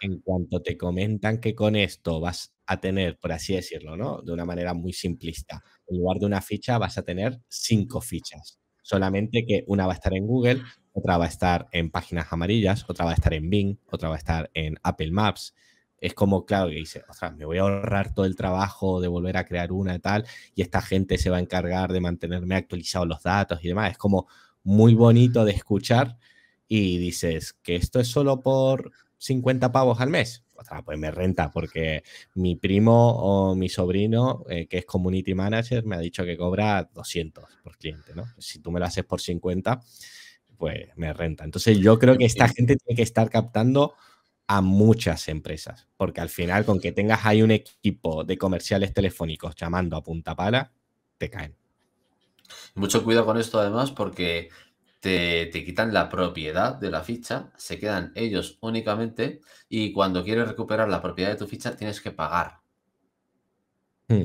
en cuanto te comentan que con esto vas a tener, por así decirlo, ¿no? De una manera muy simplista, en lugar de una ficha vas a tener cinco fichas. Solamente que una va a estar en Google, otra va a estar en páginas amarillas, otra va a estar en Bing, otra va a estar en Apple Maps. Es como, claro, que dice, sea, me voy a ahorrar todo el trabajo de volver a crear una y tal, y esta gente se va a encargar de mantenerme actualizado los datos y demás. Es como muy bonito de escuchar y dices que esto es solo por 50 pavos al mes. Otra pues me renta porque mi primo o mi sobrino, eh, que es community manager, me ha dicho que cobra 200 por cliente, ¿no? Si tú me lo haces por 50, pues me renta. Entonces yo creo que esta gente tiene que estar captando a muchas empresas, porque al final con que tengas ahí un equipo de comerciales telefónicos llamando a punta pala, te caen. Mucho cuidado con esto además porque te, quitan la propiedad de la ficha, se quedan ellos únicamente y cuando quieres recuperar la propiedad de tu ficha tienes que pagar. Hmm.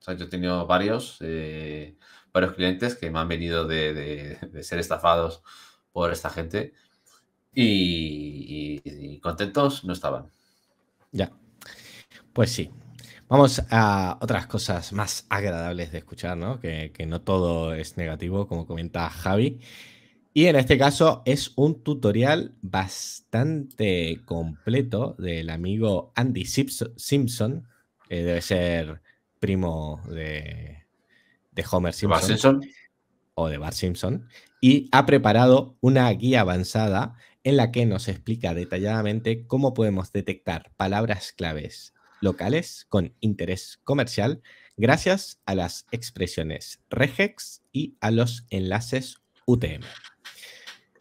O sea, yo he tenido varios eh, varios clientes que me han venido de, ser estafados por esta gente y, contentos no estaban. Ya, pues sí, Vamos a otras cosas más agradables de escuchar, ¿no? Que, no todo es negativo, como comenta Javi. Y en este caso es un tutorial bastante completo del amigo Andy Simpson. que debe ser primo de, de Homer Simpson, o de Bart Simpson y ha preparado una guía avanzada en la que nos explica detalladamente cómo podemos detectar palabras claves locales con interés comercial gracias a las expresiones regex y a los enlaces UTM.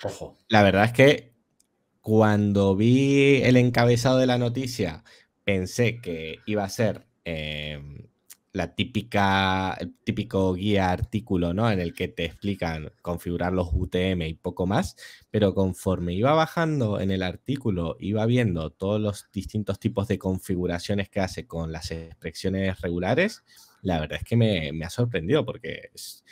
Ojo. La verdad es que cuando vi el encabezado de la noticia pensé que iba a ser eh, la típica, típico guía artículo, ¿no? En el que te explican configurar los UTM y poco más, pero conforme iba bajando en el artículo, iba viendo todos los distintos tipos de configuraciones que hace con las expresiones regulares, la verdad es que me, me ha sorprendido porque es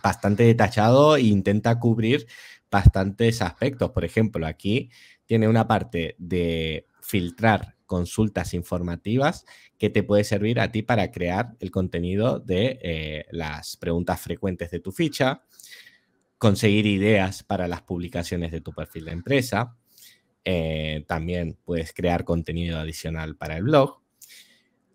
bastante detallado e intenta cubrir bastantes aspectos. Por ejemplo, aquí tiene una parte de filtrar consultas informativas que te puede servir a ti para crear el contenido de eh, las preguntas frecuentes de tu ficha, conseguir ideas para las publicaciones de tu perfil de empresa. Eh, también puedes crear contenido adicional para el blog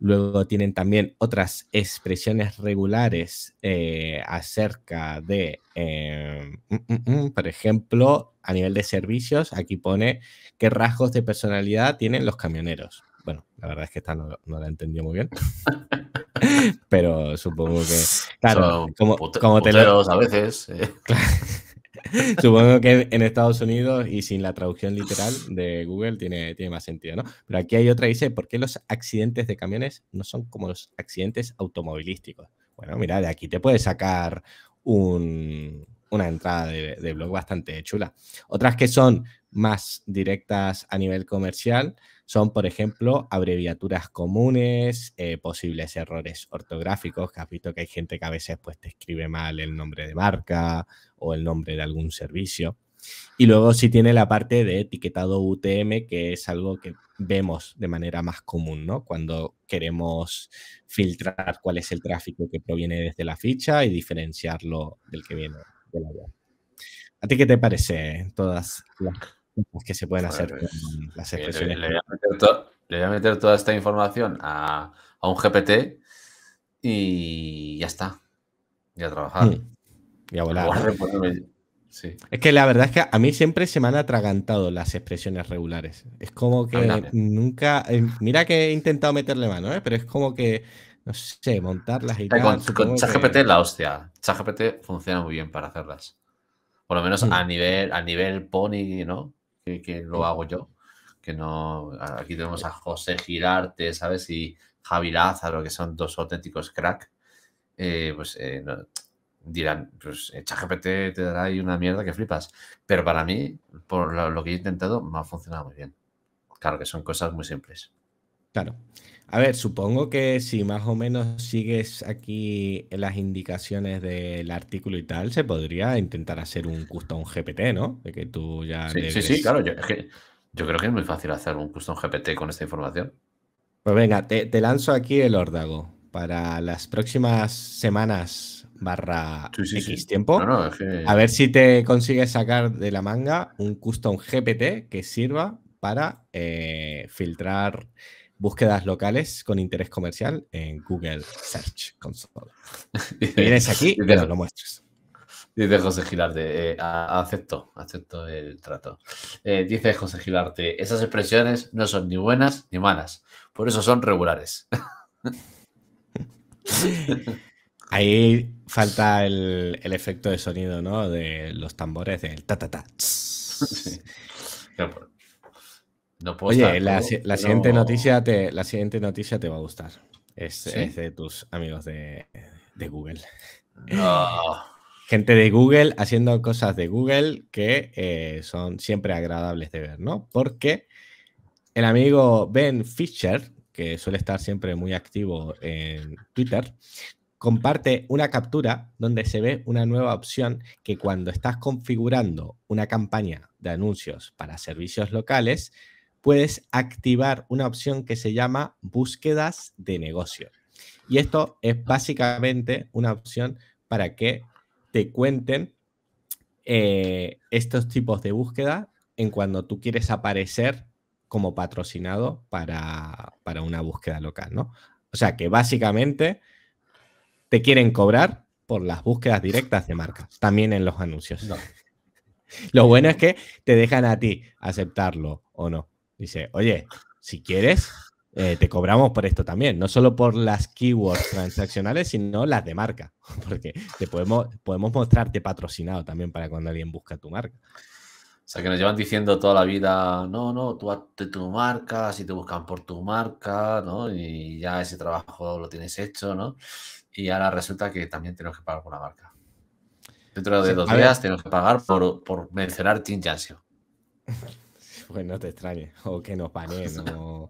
Luego tienen también otras expresiones regulares eh, acerca de, eh, mm, mm, mm, por ejemplo, a nivel de servicios, aquí pone qué rasgos de personalidad tienen los camioneros. Bueno, la verdad es que esta no, la entendió muy bien. pero supongo que. Claro, como, como a veces. Eh. Supongo que en Estados Unidos y sin la traducción literal de Google tiene, tiene más sentido, ¿no? Pero aquí hay otra, dice, ¿por qué los accidentes de camiones no son como los accidentes automovilísticos? Bueno, mira, de aquí te puedes sacar una entrada de, de blog bastante chula. Otras que son más directas a nivel comercial, son, por ejemplo, abreviaturas comunes, eh, posibles errores ortográficos, que has visto que hay gente que a veces pues, te escribe mal el nombre de marca o el nombre de algún servicio. Y luego sí tiene la parte de etiquetado UTM, que es algo que vemos de manera más común, ¿no? Cuando queremos filtrar cuál es el tráfico que proviene desde la ficha y diferenciarlo del que viene de la web. ¿A ti qué te parece todas las que se pueden hacer las expresiones. Le, voy a meter toda esta información a, un GPT y ya está. ya a trabajar. Hmm. Y a volar. Pues, es que la verdad es que a mí siempre se me han atragantado las expresiones regulares. Es como que nunca. Eh, mira que he intentado meterle mano, ¿eh? pero es como que. No sé, montarlas y eh, tal. Con, ChatGPT la hostia. ChatGPT funciona muy bien para hacerlas. Por lo menos hmm. a nivel a nivel pony, ¿no? que, lo hago yo. Que no. Aquí tenemos a José Girarte, ¿sabes? Y Javi Lázaro, que son dos auténticos crack. Eh, pues eh, dirán, pues eh, ChatGPT te dará ahí una mierda que flipas. Pero para mí, por lo que he intentado, me ha funcionado muy bien. Claro que son cosas muy simples. Claro. A ver, supongo que si más o menos sigues aquí las indicaciones del artículo y tal, se podría intentar hacer un custom GPT, ¿no? De que tú ya. Sí, sí, sí, claro. Yo, yo, creo que es muy fácil hacer un custom GPT con esta información. Pues venga, te, lanzo aquí el órdago para las próximas semanas barra X tiempo. A ver si te consigues sacar de la manga un custom GPT que sirva para eh, filtrar búsquedas locales con interés comercial en Google Search Console. Vienes aquí y nos lo muestras. Dice José Gilarte, eh, acepto, acepto el trato. Eh, dice José Gilarte, esas expresiones no son ni buenas ni malas, por eso son regulares. Ahí falta el, efecto de sonido, ¿no? De los tambores, del ta ta ta. Oye, la, siguiente noticia te, la siguiente noticia te va a gustar. Es, de tus amigos de, Google. Gente de Google haciendo cosas de Google que eh, son siempre agradables de ver, ¿no? Porque el amigo Ben Fisher, que suele estar siempre muy activo en Twitter, comparte una captura donde se ve una nueva opción que cuando estás configurando una campaña de anuncios para servicios locales, puedes activar una opción que se llama búsquedas de negocio. Y esto es básicamente una opción para que te cuenten eh, estos tipos de búsqueda en cuando tú quieres aparecer como patrocinado para, una búsqueda local, ¿no? O sea que básicamente te quieren cobrar por las búsquedas directas de marca, también en los anuncios. Lo bueno es que te dejan a ti aceptarlo o no. Dice, oye, si quieres, eh, te cobramos por esto también, no solo por las keywords transaccionales, sino las de marca, porque te podemos, podemos mostrarte patrocinado también para cuando alguien busca tu marca. O sea, que nos llevan diciendo toda la vida, no, no, tú hazte tu marca, si te buscan por tu marca, ¿no? Y ya ese trabajo lo tienes hecho, ¿no? Y ahora resulta que también tenemos que pagar por la marca. Dentro de dos días tenemos que pagar por, mencionar Team pues no te extrañes, o que nos baneen o,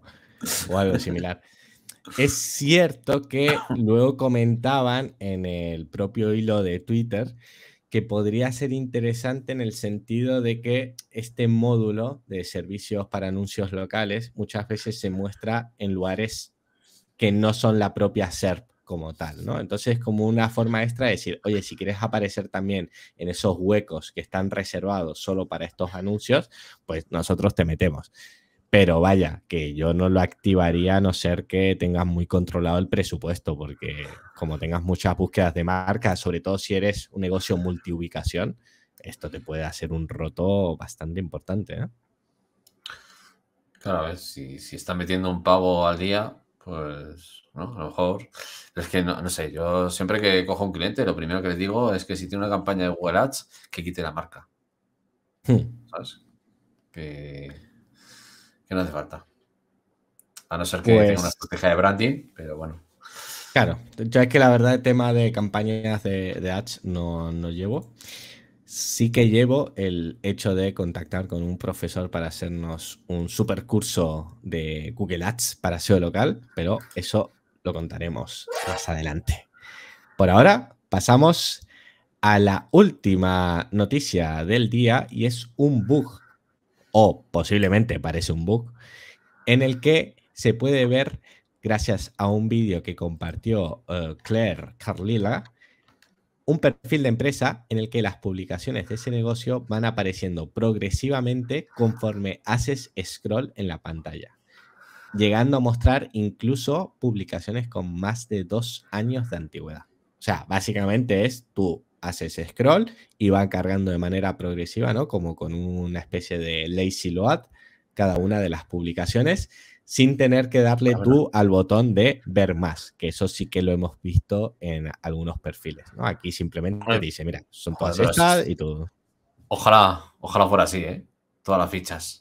o algo similar. Es cierto que luego comentaban en el propio hilo de Twitter que podría ser interesante en el sentido de que este módulo de servicios para anuncios locales muchas veces se muestra en lugares que no son la propia SERP como tal, ¿no? Entonces como una forma extra de decir, oye, si quieres aparecer también en esos huecos que están reservados solo para estos anuncios, pues nosotros te metemos. Pero vaya, que yo no lo activaría a no ser que tengas muy controlado el presupuesto, porque como tengas muchas búsquedas de marca, sobre todo si eres un negocio multiubicación, esto te puede hacer un roto bastante importante. ¿no? ¿eh? Claro, a ver, si, si estás metiendo un pavo al día, pues, A lo mejor es que no, sé, yo siempre que cojo un cliente, lo primero que les digo es que si tiene una campaña de Google Ads, que quite la marca. Hmm. ¿Sabes? Que, no hace falta. A no ser que tenga una pues estrategia de branding, pero bueno. Claro, yo es que la verdad el tema de campañas de, de ads no, no, llevo. Sí que llevo el hecho de contactar con un profesor para hacernos un super curso de Google Ads para SEO local, pero eso lo contaremos más adelante. Por ahora, pasamos a la última noticia del día y es un bug, o posiblemente parece un bug, en el que se puede ver, gracias a un vídeo que compartió eh, Claire Carlila, un perfil de empresa en el que las publicaciones de ese negocio van apareciendo progresivamente conforme haces scroll en la pantalla llegando a mostrar incluso publicaciones con más de dos años de antigüedad. O sea, básicamente es tú haces scroll y va cargando de manera progresiva, ¿no? Como con una especie de lazy load cada una de las publicaciones sin tener que darle tú al botón de ver más, que eso sí que lo hemos visto en algunos perfiles, ¿no? Aquí simplemente dice, mira, son todas estas y tú... Ojalá, ojalá fuera así, ¿eh? Todas las fichas.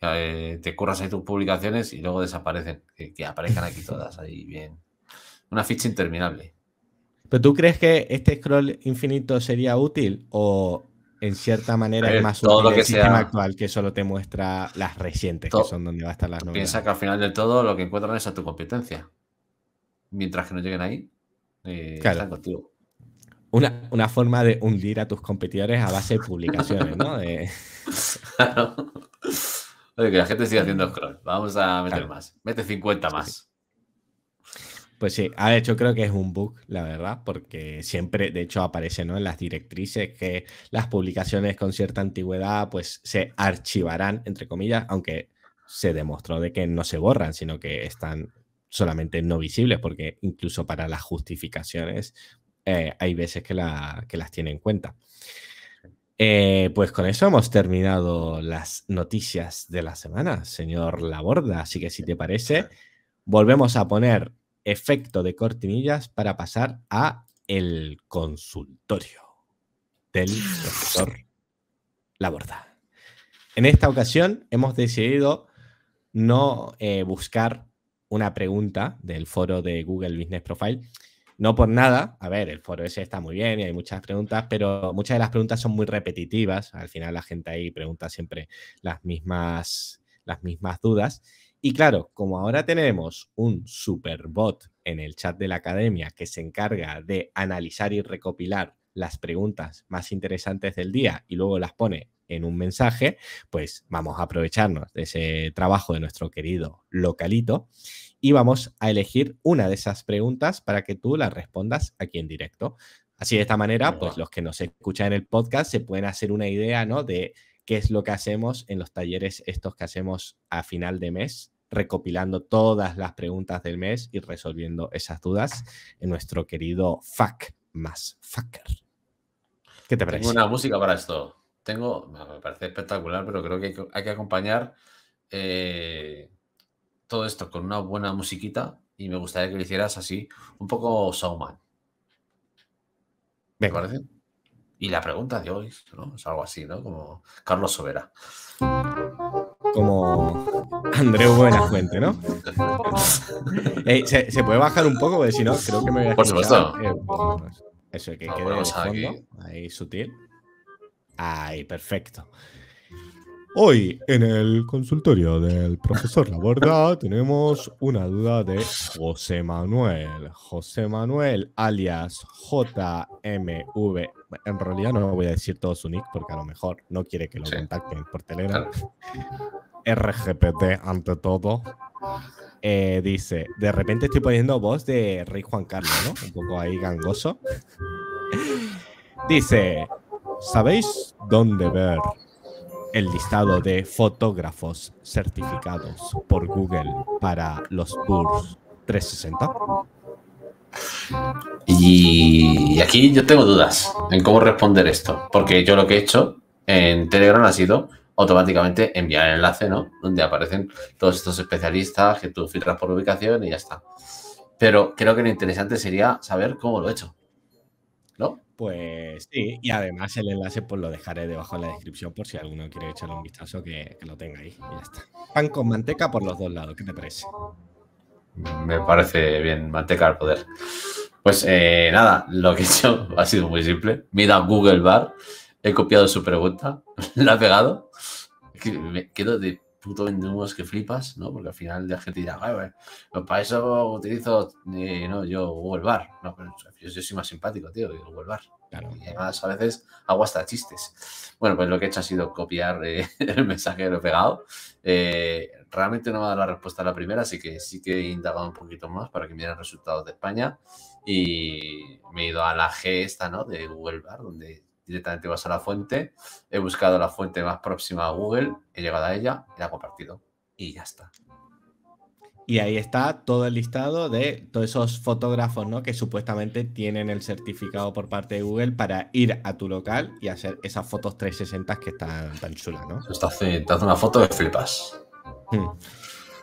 Eh, te curras ahí tus publicaciones y luego desaparecen. Que, aparezcan aquí todas, ahí bien. Una ficha interminable. ¿Pero tú crees que este scroll infinito sería útil o en cierta manera es más todo útil lo que el sistema actual que solo te muestra las recientes, que son donde va a estar las nuevas. Piensa que al final del todo lo que encuentran es a tu competencia. Mientras que no lleguen ahí, eh, claro. contigo. Una, una, forma de hundir a tus competidores a base de publicaciones, ¿no? claro. Oye, que la gente sigue haciendo mm. scroll. Vamos a meter más. Mete 50 más. Pues sí, ah, de hecho creo que es un bug, la verdad, porque siempre, de hecho, aparece ¿no? en las directrices que las publicaciones con cierta antigüedad pues se archivarán, entre comillas, aunque se demostró de que no se borran, sino que están solamente no visibles, porque incluso para las justificaciones eh, hay veces que, que las tiene en cuenta. Eh, pues con eso hemos terminado las noticias de la semana, señor Laborda. Así que si te parece, volvemos a poner efecto de cortinillas para pasar a el consultorio del doctor Laborda. En esta ocasión hemos decidido no eh, buscar una pregunta del foro de Google Business Profile, no por nada, a ver, el foro ese está muy bien y hay muchas preguntas, pero muchas de las preguntas son muy repetitivas. Al final la gente ahí pregunta siempre las mismas, las mismas dudas. Y claro, como ahora tenemos un superbot en el chat de la academia que se encarga de analizar y recopilar las preguntas más interesantes del día y luego las pone en un mensaje, pues vamos a aprovecharnos de ese trabajo de nuestro querido localito y vamos a elegir una de esas preguntas para que tú las respondas aquí en directo. Así de esta manera, pues los que nos escuchan en el podcast se pueden hacer una idea, ¿no? De qué es lo que hacemos en los talleres estos que hacemos a final de mes, recopilando todas las preguntas del mes y resolviendo esas dudas en nuestro querido FAC más Fucker. ¿Qué te parece? Tengo una música para esto. Tengo, me parece espectacular, pero creo que hay que acompañar eh, todo esto con una buena musiquita y me gustaría que lo hicieras así, un poco showman. ¿Me parece? Y la pregunta de hoy, ¿no? Es algo así, ¿no? Como Carlos Sobera. Como Andreu fuente ¿no? Eh, ¿se, puede bajar un poco? Porque si no, creo que me voy a... Por supuesto. Eh, pues, eso, que queda ah, quede pues fondo, ahí sutil. Ahí, perfecto. Hoy en el consultorio del profesor Laborda tenemos una duda de José Manuel. José Manuel, alias JMV. En realidad no voy a decir todo su nick porque a lo mejor no quiere que lo contacten por Telegram. RGPT ante todo. Eh, dice, de repente estoy poniendo voz de Rey Juan Carlos, ¿no? Un poco ahí gangoso. dice, ¿sabéis dónde ver el listado de fotógrafos certificados por Google para los tours 360? Y aquí yo tengo dudas en cómo responder esto, porque yo lo que he hecho en Telegram ha sido automáticamente enviar el enlace, ¿no? Donde aparecen todos estos especialistas que tú filtras por ubicación y ya está. Pero creo que lo interesante sería saber cómo lo he hecho. Pues sí, y además el enlace pues lo dejaré debajo en la descripción por si alguno quiere echarle un vistazo que, lo tenga ahí. Y ya está. Pan con manteca por los dos lados, ¿qué te parece? Me parece bien, manteca al poder. Pues eh, nada, lo que he hecho ha sido muy simple. Mira Google Bar, he copiado su pregunta, la he pegado. Quedo de en que flipas, ¿no? Porque al final la gente dirá, bueno, pues para eso utilizo, eh, no, yo Google Bar, yo, soy más simpático, tío, que Google Bar. Y además a veces hago hasta chistes. Bueno, pues lo que he hecho ha sido copiar eh, el mensaje que lo pegado. Eh, realmente no me ha dado la respuesta a la primera, así que sí que he indagado un poquito más para que me resultados de España. Y me he ido a la G esta, ¿no? De Google Bar, donde directamente vas a la fuente, he buscado la fuente más próxima a Google, he llegado a ella, la he compartido y ya está. Y ahí está todo el listado de todos esos fotógrafos ¿no? que supuestamente tienen el certificado por parte de Google para ir a tu local y hacer esas fotos 360 que están tan chulas, ¿no? Te hace, una foto de flipas. Hmm.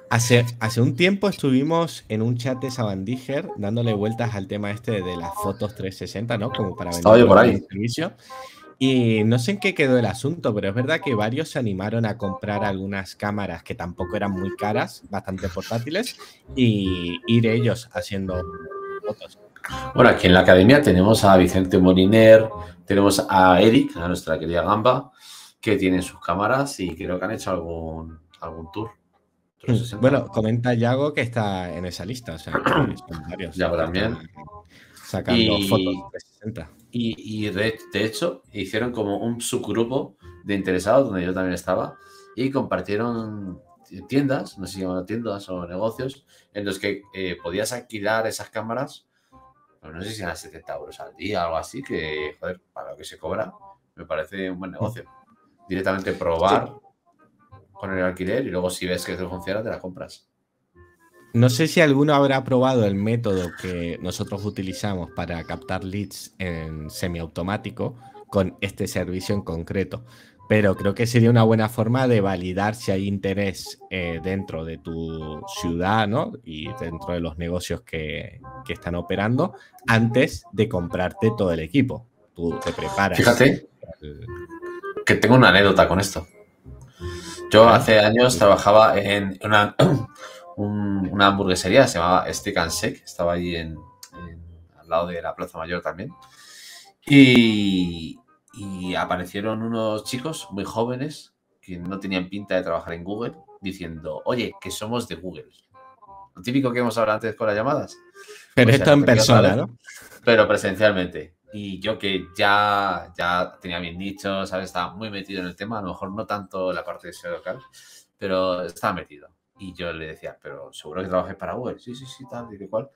Hace, hace un tiempo estuvimos en un chat de Sabandíger dándole vueltas al tema este de las fotos 360, ¿no? Como para vender por ahí. servicio. Y no sé en qué quedó el asunto, pero es verdad que varios se animaron a comprar algunas cámaras que tampoco eran muy caras, bastante portátiles, y ir ellos haciendo fotos. Bueno, aquí en la academia tenemos a Vicente Moliner, tenemos a Eric, a nuestra querida Gamba, que tiene sus cámaras y creo que han hecho algún, algún tour. Mm, bueno, comenta Yago que está en esa lista. O sea, Yago también. Sacando fotos de 60. Y, de, hecho, hicieron como un subgrupo de interesados, donde yo también estaba, y compartieron tiendas, no sé si llaman tiendas o negocios, en los que eh, podías alquilar esas cámaras, no sé si eran 70 euros al día o algo así, que, joder, para lo que se cobra, me parece un buen negocio. Mm. Directamente probar con el alquiler y luego si ves que eso funciona te la compras. No sé si alguno habrá probado el método que nosotros utilizamos para captar leads en semiautomático con este servicio en concreto, pero creo que sería una buena forma de validar si hay interés eh, dentro de tu ciudad ¿no? y dentro de los negocios que, están operando antes de comprarte todo el equipo. Tú te preparas. Fíjate que tengo una anécdota con esto. Yo hace años trabajaba en una, una hamburguesería, se llamaba Steak and Shake, estaba allí al lado de la Plaza Mayor también. Y, aparecieron unos chicos muy jóvenes que no tenían pinta de trabajar en Google diciendo, oye, que somos de Google. Lo típico que hemos hablado antes con las llamadas. Pero pues esto en persona, ¿no? Pero presencialmente. Y yo que ya, ya tenía bien dicho ¿sabes? Estaba muy metido en el tema, a lo mejor no tanto la parte de SEO local, pero estaba metido. Y yo le decía, pero seguro que trabajes para Google. Sí, sí, sí, tal, y de cual.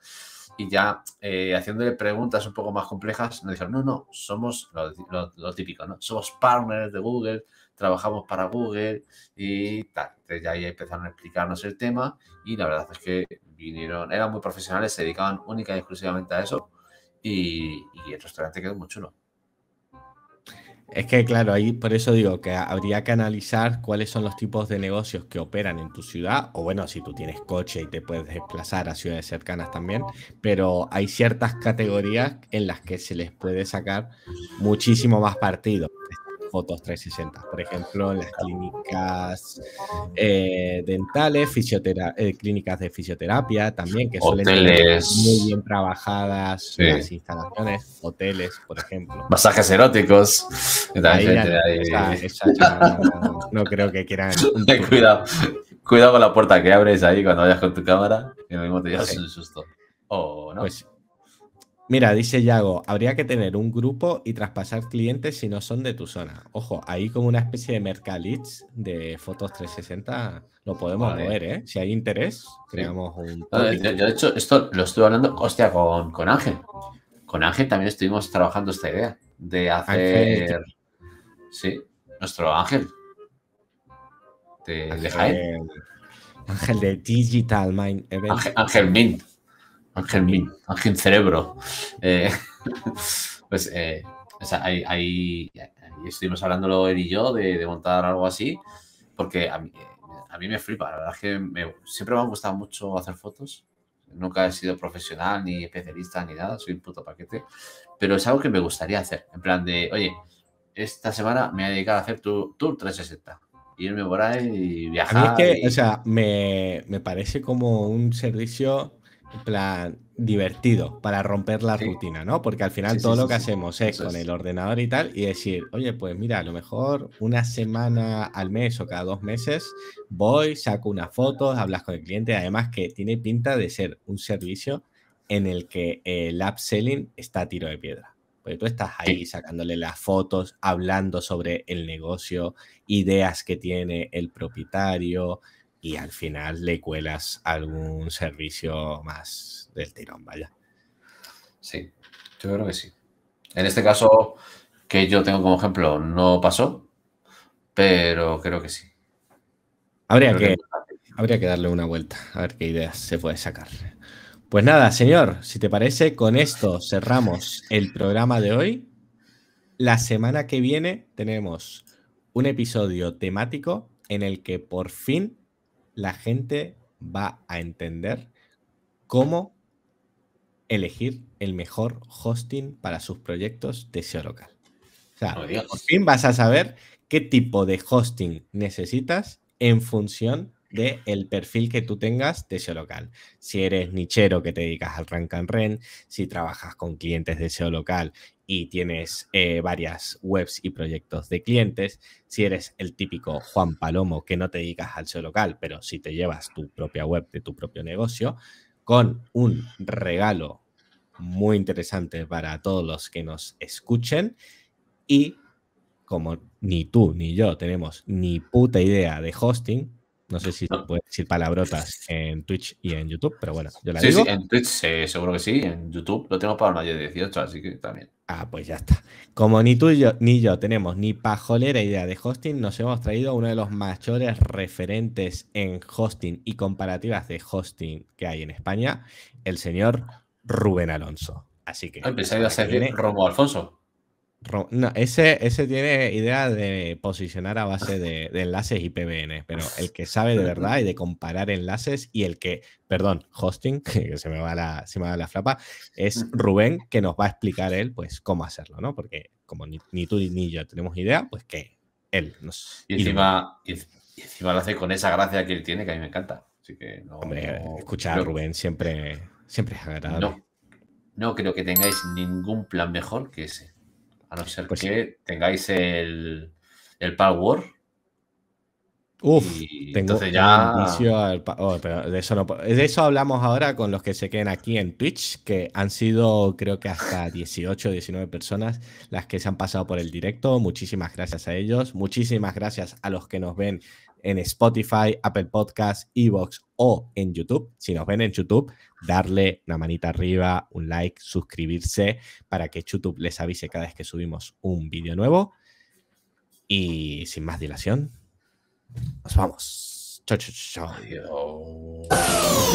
Y ya eh, haciéndole preguntas un poco más complejas, nos dijeron, no, no, somos lo, típico, ¿no? Somos partners de Google, trabajamos para Google y tal. Entonces ya ahí empezaron a explicarnos el tema y la verdad es que vinieron, eran muy profesionales, se dedicaban única y exclusivamente a eso y, el restaurante quedó muy chulo. Es que, claro, ahí por eso digo que habría que analizar cuáles son los tipos de negocios que operan en tu ciudad, o bueno, si tú tienes coche y te puedes desplazar a ciudades cercanas también, pero hay ciertas categorías en las que se les puede sacar muchísimo más partido fotos 360. Por ejemplo, en las clínicas eh, dentales, eh, clínicas de fisioterapia también, que suelen tener muy bien trabajadas las instalaciones, hoteles, por ejemplo. Masajes eróticos. no, creo que quieran. cuidado, cuidado con la puerta que abres ahí cuando vayas con tu cámara, y lo mismo te llevas un susto. O no. Pues, Mira, dice Yago, habría que tener un grupo y traspasar clientes si no son de tu zona. Ojo, ahí como una especie de mercalits de fotos 360 lo podemos mover, ¿eh? Si hay interés, creamos un... yo, de hecho, esto lo estuve hablando, hostia, con, con Ángel. Con Ángel también estuvimos trabajando esta idea de hacer... Sí, nuestro Ángel. De, Ángel, de Ángel de Digital Mind Event. Ángel, Ángel Mint. Ángel Min, Ángel Cerebro. Eh, pues eh, ahí, estuvimos hablándolo él y yo de, montar algo así, porque a mí, me flipa, la verdad es que siempre me ha gustado mucho hacer fotos. Nunca he sido profesional, ni especialista, ni nada, soy un puto paquete. Pero es algo que me gustaría hacer, en plan de, oye, esta semana me voy a dedicar a hacer tu Tour 360 irme por ahí y viajar. A es que, o sea, me, me, parece como un servicio plan divertido para romper la rutina, ¿no? Porque al final todo lo que hacemos es con el ordenador y tal y decir, oye, pues mira, a lo mejor una semana al mes o cada dos meses voy, saco unas fotos, hablas con el cliente, además que tiene pinta de ser un servicio en el que el app selling está a tiro de piedra. Porque tú estás ahí sacándole las fotos, hablando sobre el negocio, ideas que tiene el propietario, y al final le cuelas algún servicio más del tirón, vaya. Sí, yo creo que sí. En este caso, que yo tengo como ejemplo, no pasó, pero creo que sí. Habría que, habría que darle una vuelta, a ver qué ideas se puede sacar. Pues nada, señor, si te parece, con esto cerramos el programa de hoy. La semana que viene tenemos un episodio temático en el que por fin la gente va a entender cómo elegir el mejor hosting para sus proyectos de SEO local. O sea, oh, por fin vas a saber qué tipo de hosting necesitas en función del el perfil que tú tengas de SEO local. Si eres nichero que te dedicas al rank and rent, si trabajas con clientes de SEO local y tienes eh, varias webs y proyectos de clientes. Si eres el típico Juan Palomo que no te dedicas al SEO local, pero si te llevas tu propia web de tu propio negocio, con un regalo muy interesante para todos los que nos escuchen y como ni tú ni yo tenemos ni puta idea de hosting, no sé si se puede decir palabrotas en Twitch y en YouTube, pero bueno, yo la sí, Sí, en Twitch seguro que sí, en YouTube lo tengo para una de 18, así que también. Ah, pues ya está. Como ni tú ni yo tenemos ni pajolera idea de hosting, nos hemos traído uno de los mayores referentes en hosting y comparativas de hosting que hay en España, el señor Rubén Alonso. Así que. Empecé ah, a bien Romo Alfonso. No, ese, ese tiene idea de posicionar a base de, de, enlaces IPVN, pero el que sabe de verdad y de comparar enlaces y el que, perdón, hosting, que se me va la, se me va la flapa, es Rubén, que nos va a explicar él, pues, cómo hacerlo, ¿no? Porque como ni, tú ni yo tenemos idea, pues que él nos... Y encima, lo hace con esa gracia que él tiene, que a mí me encanta. Así que Hombre, escuchar a Rubén siempre, siempre es agradable. no creo que tengáis ningún plan mejor que ese. A no ser pues que tengáis el, el Power. Uf, entonces ya... Oh, de, eso de eso hablamos ahora con los que se queden aquí en Twitch, que han sido creo que hasta 18 o 19 personas las que se han pasado por el directo. Muchísimas gracias a ellos. Muchísimas gracias a los que nos ven en Spotify, Apple Podcasts, Evox o en YouTube. Si nos ven en YouTube, darle una manita arriba, un like, suscribirse para que YouTube les avise cada vez que subimos un vídeo nuevo. Y sin más dilación, nos vamos. Chao, chao, chao.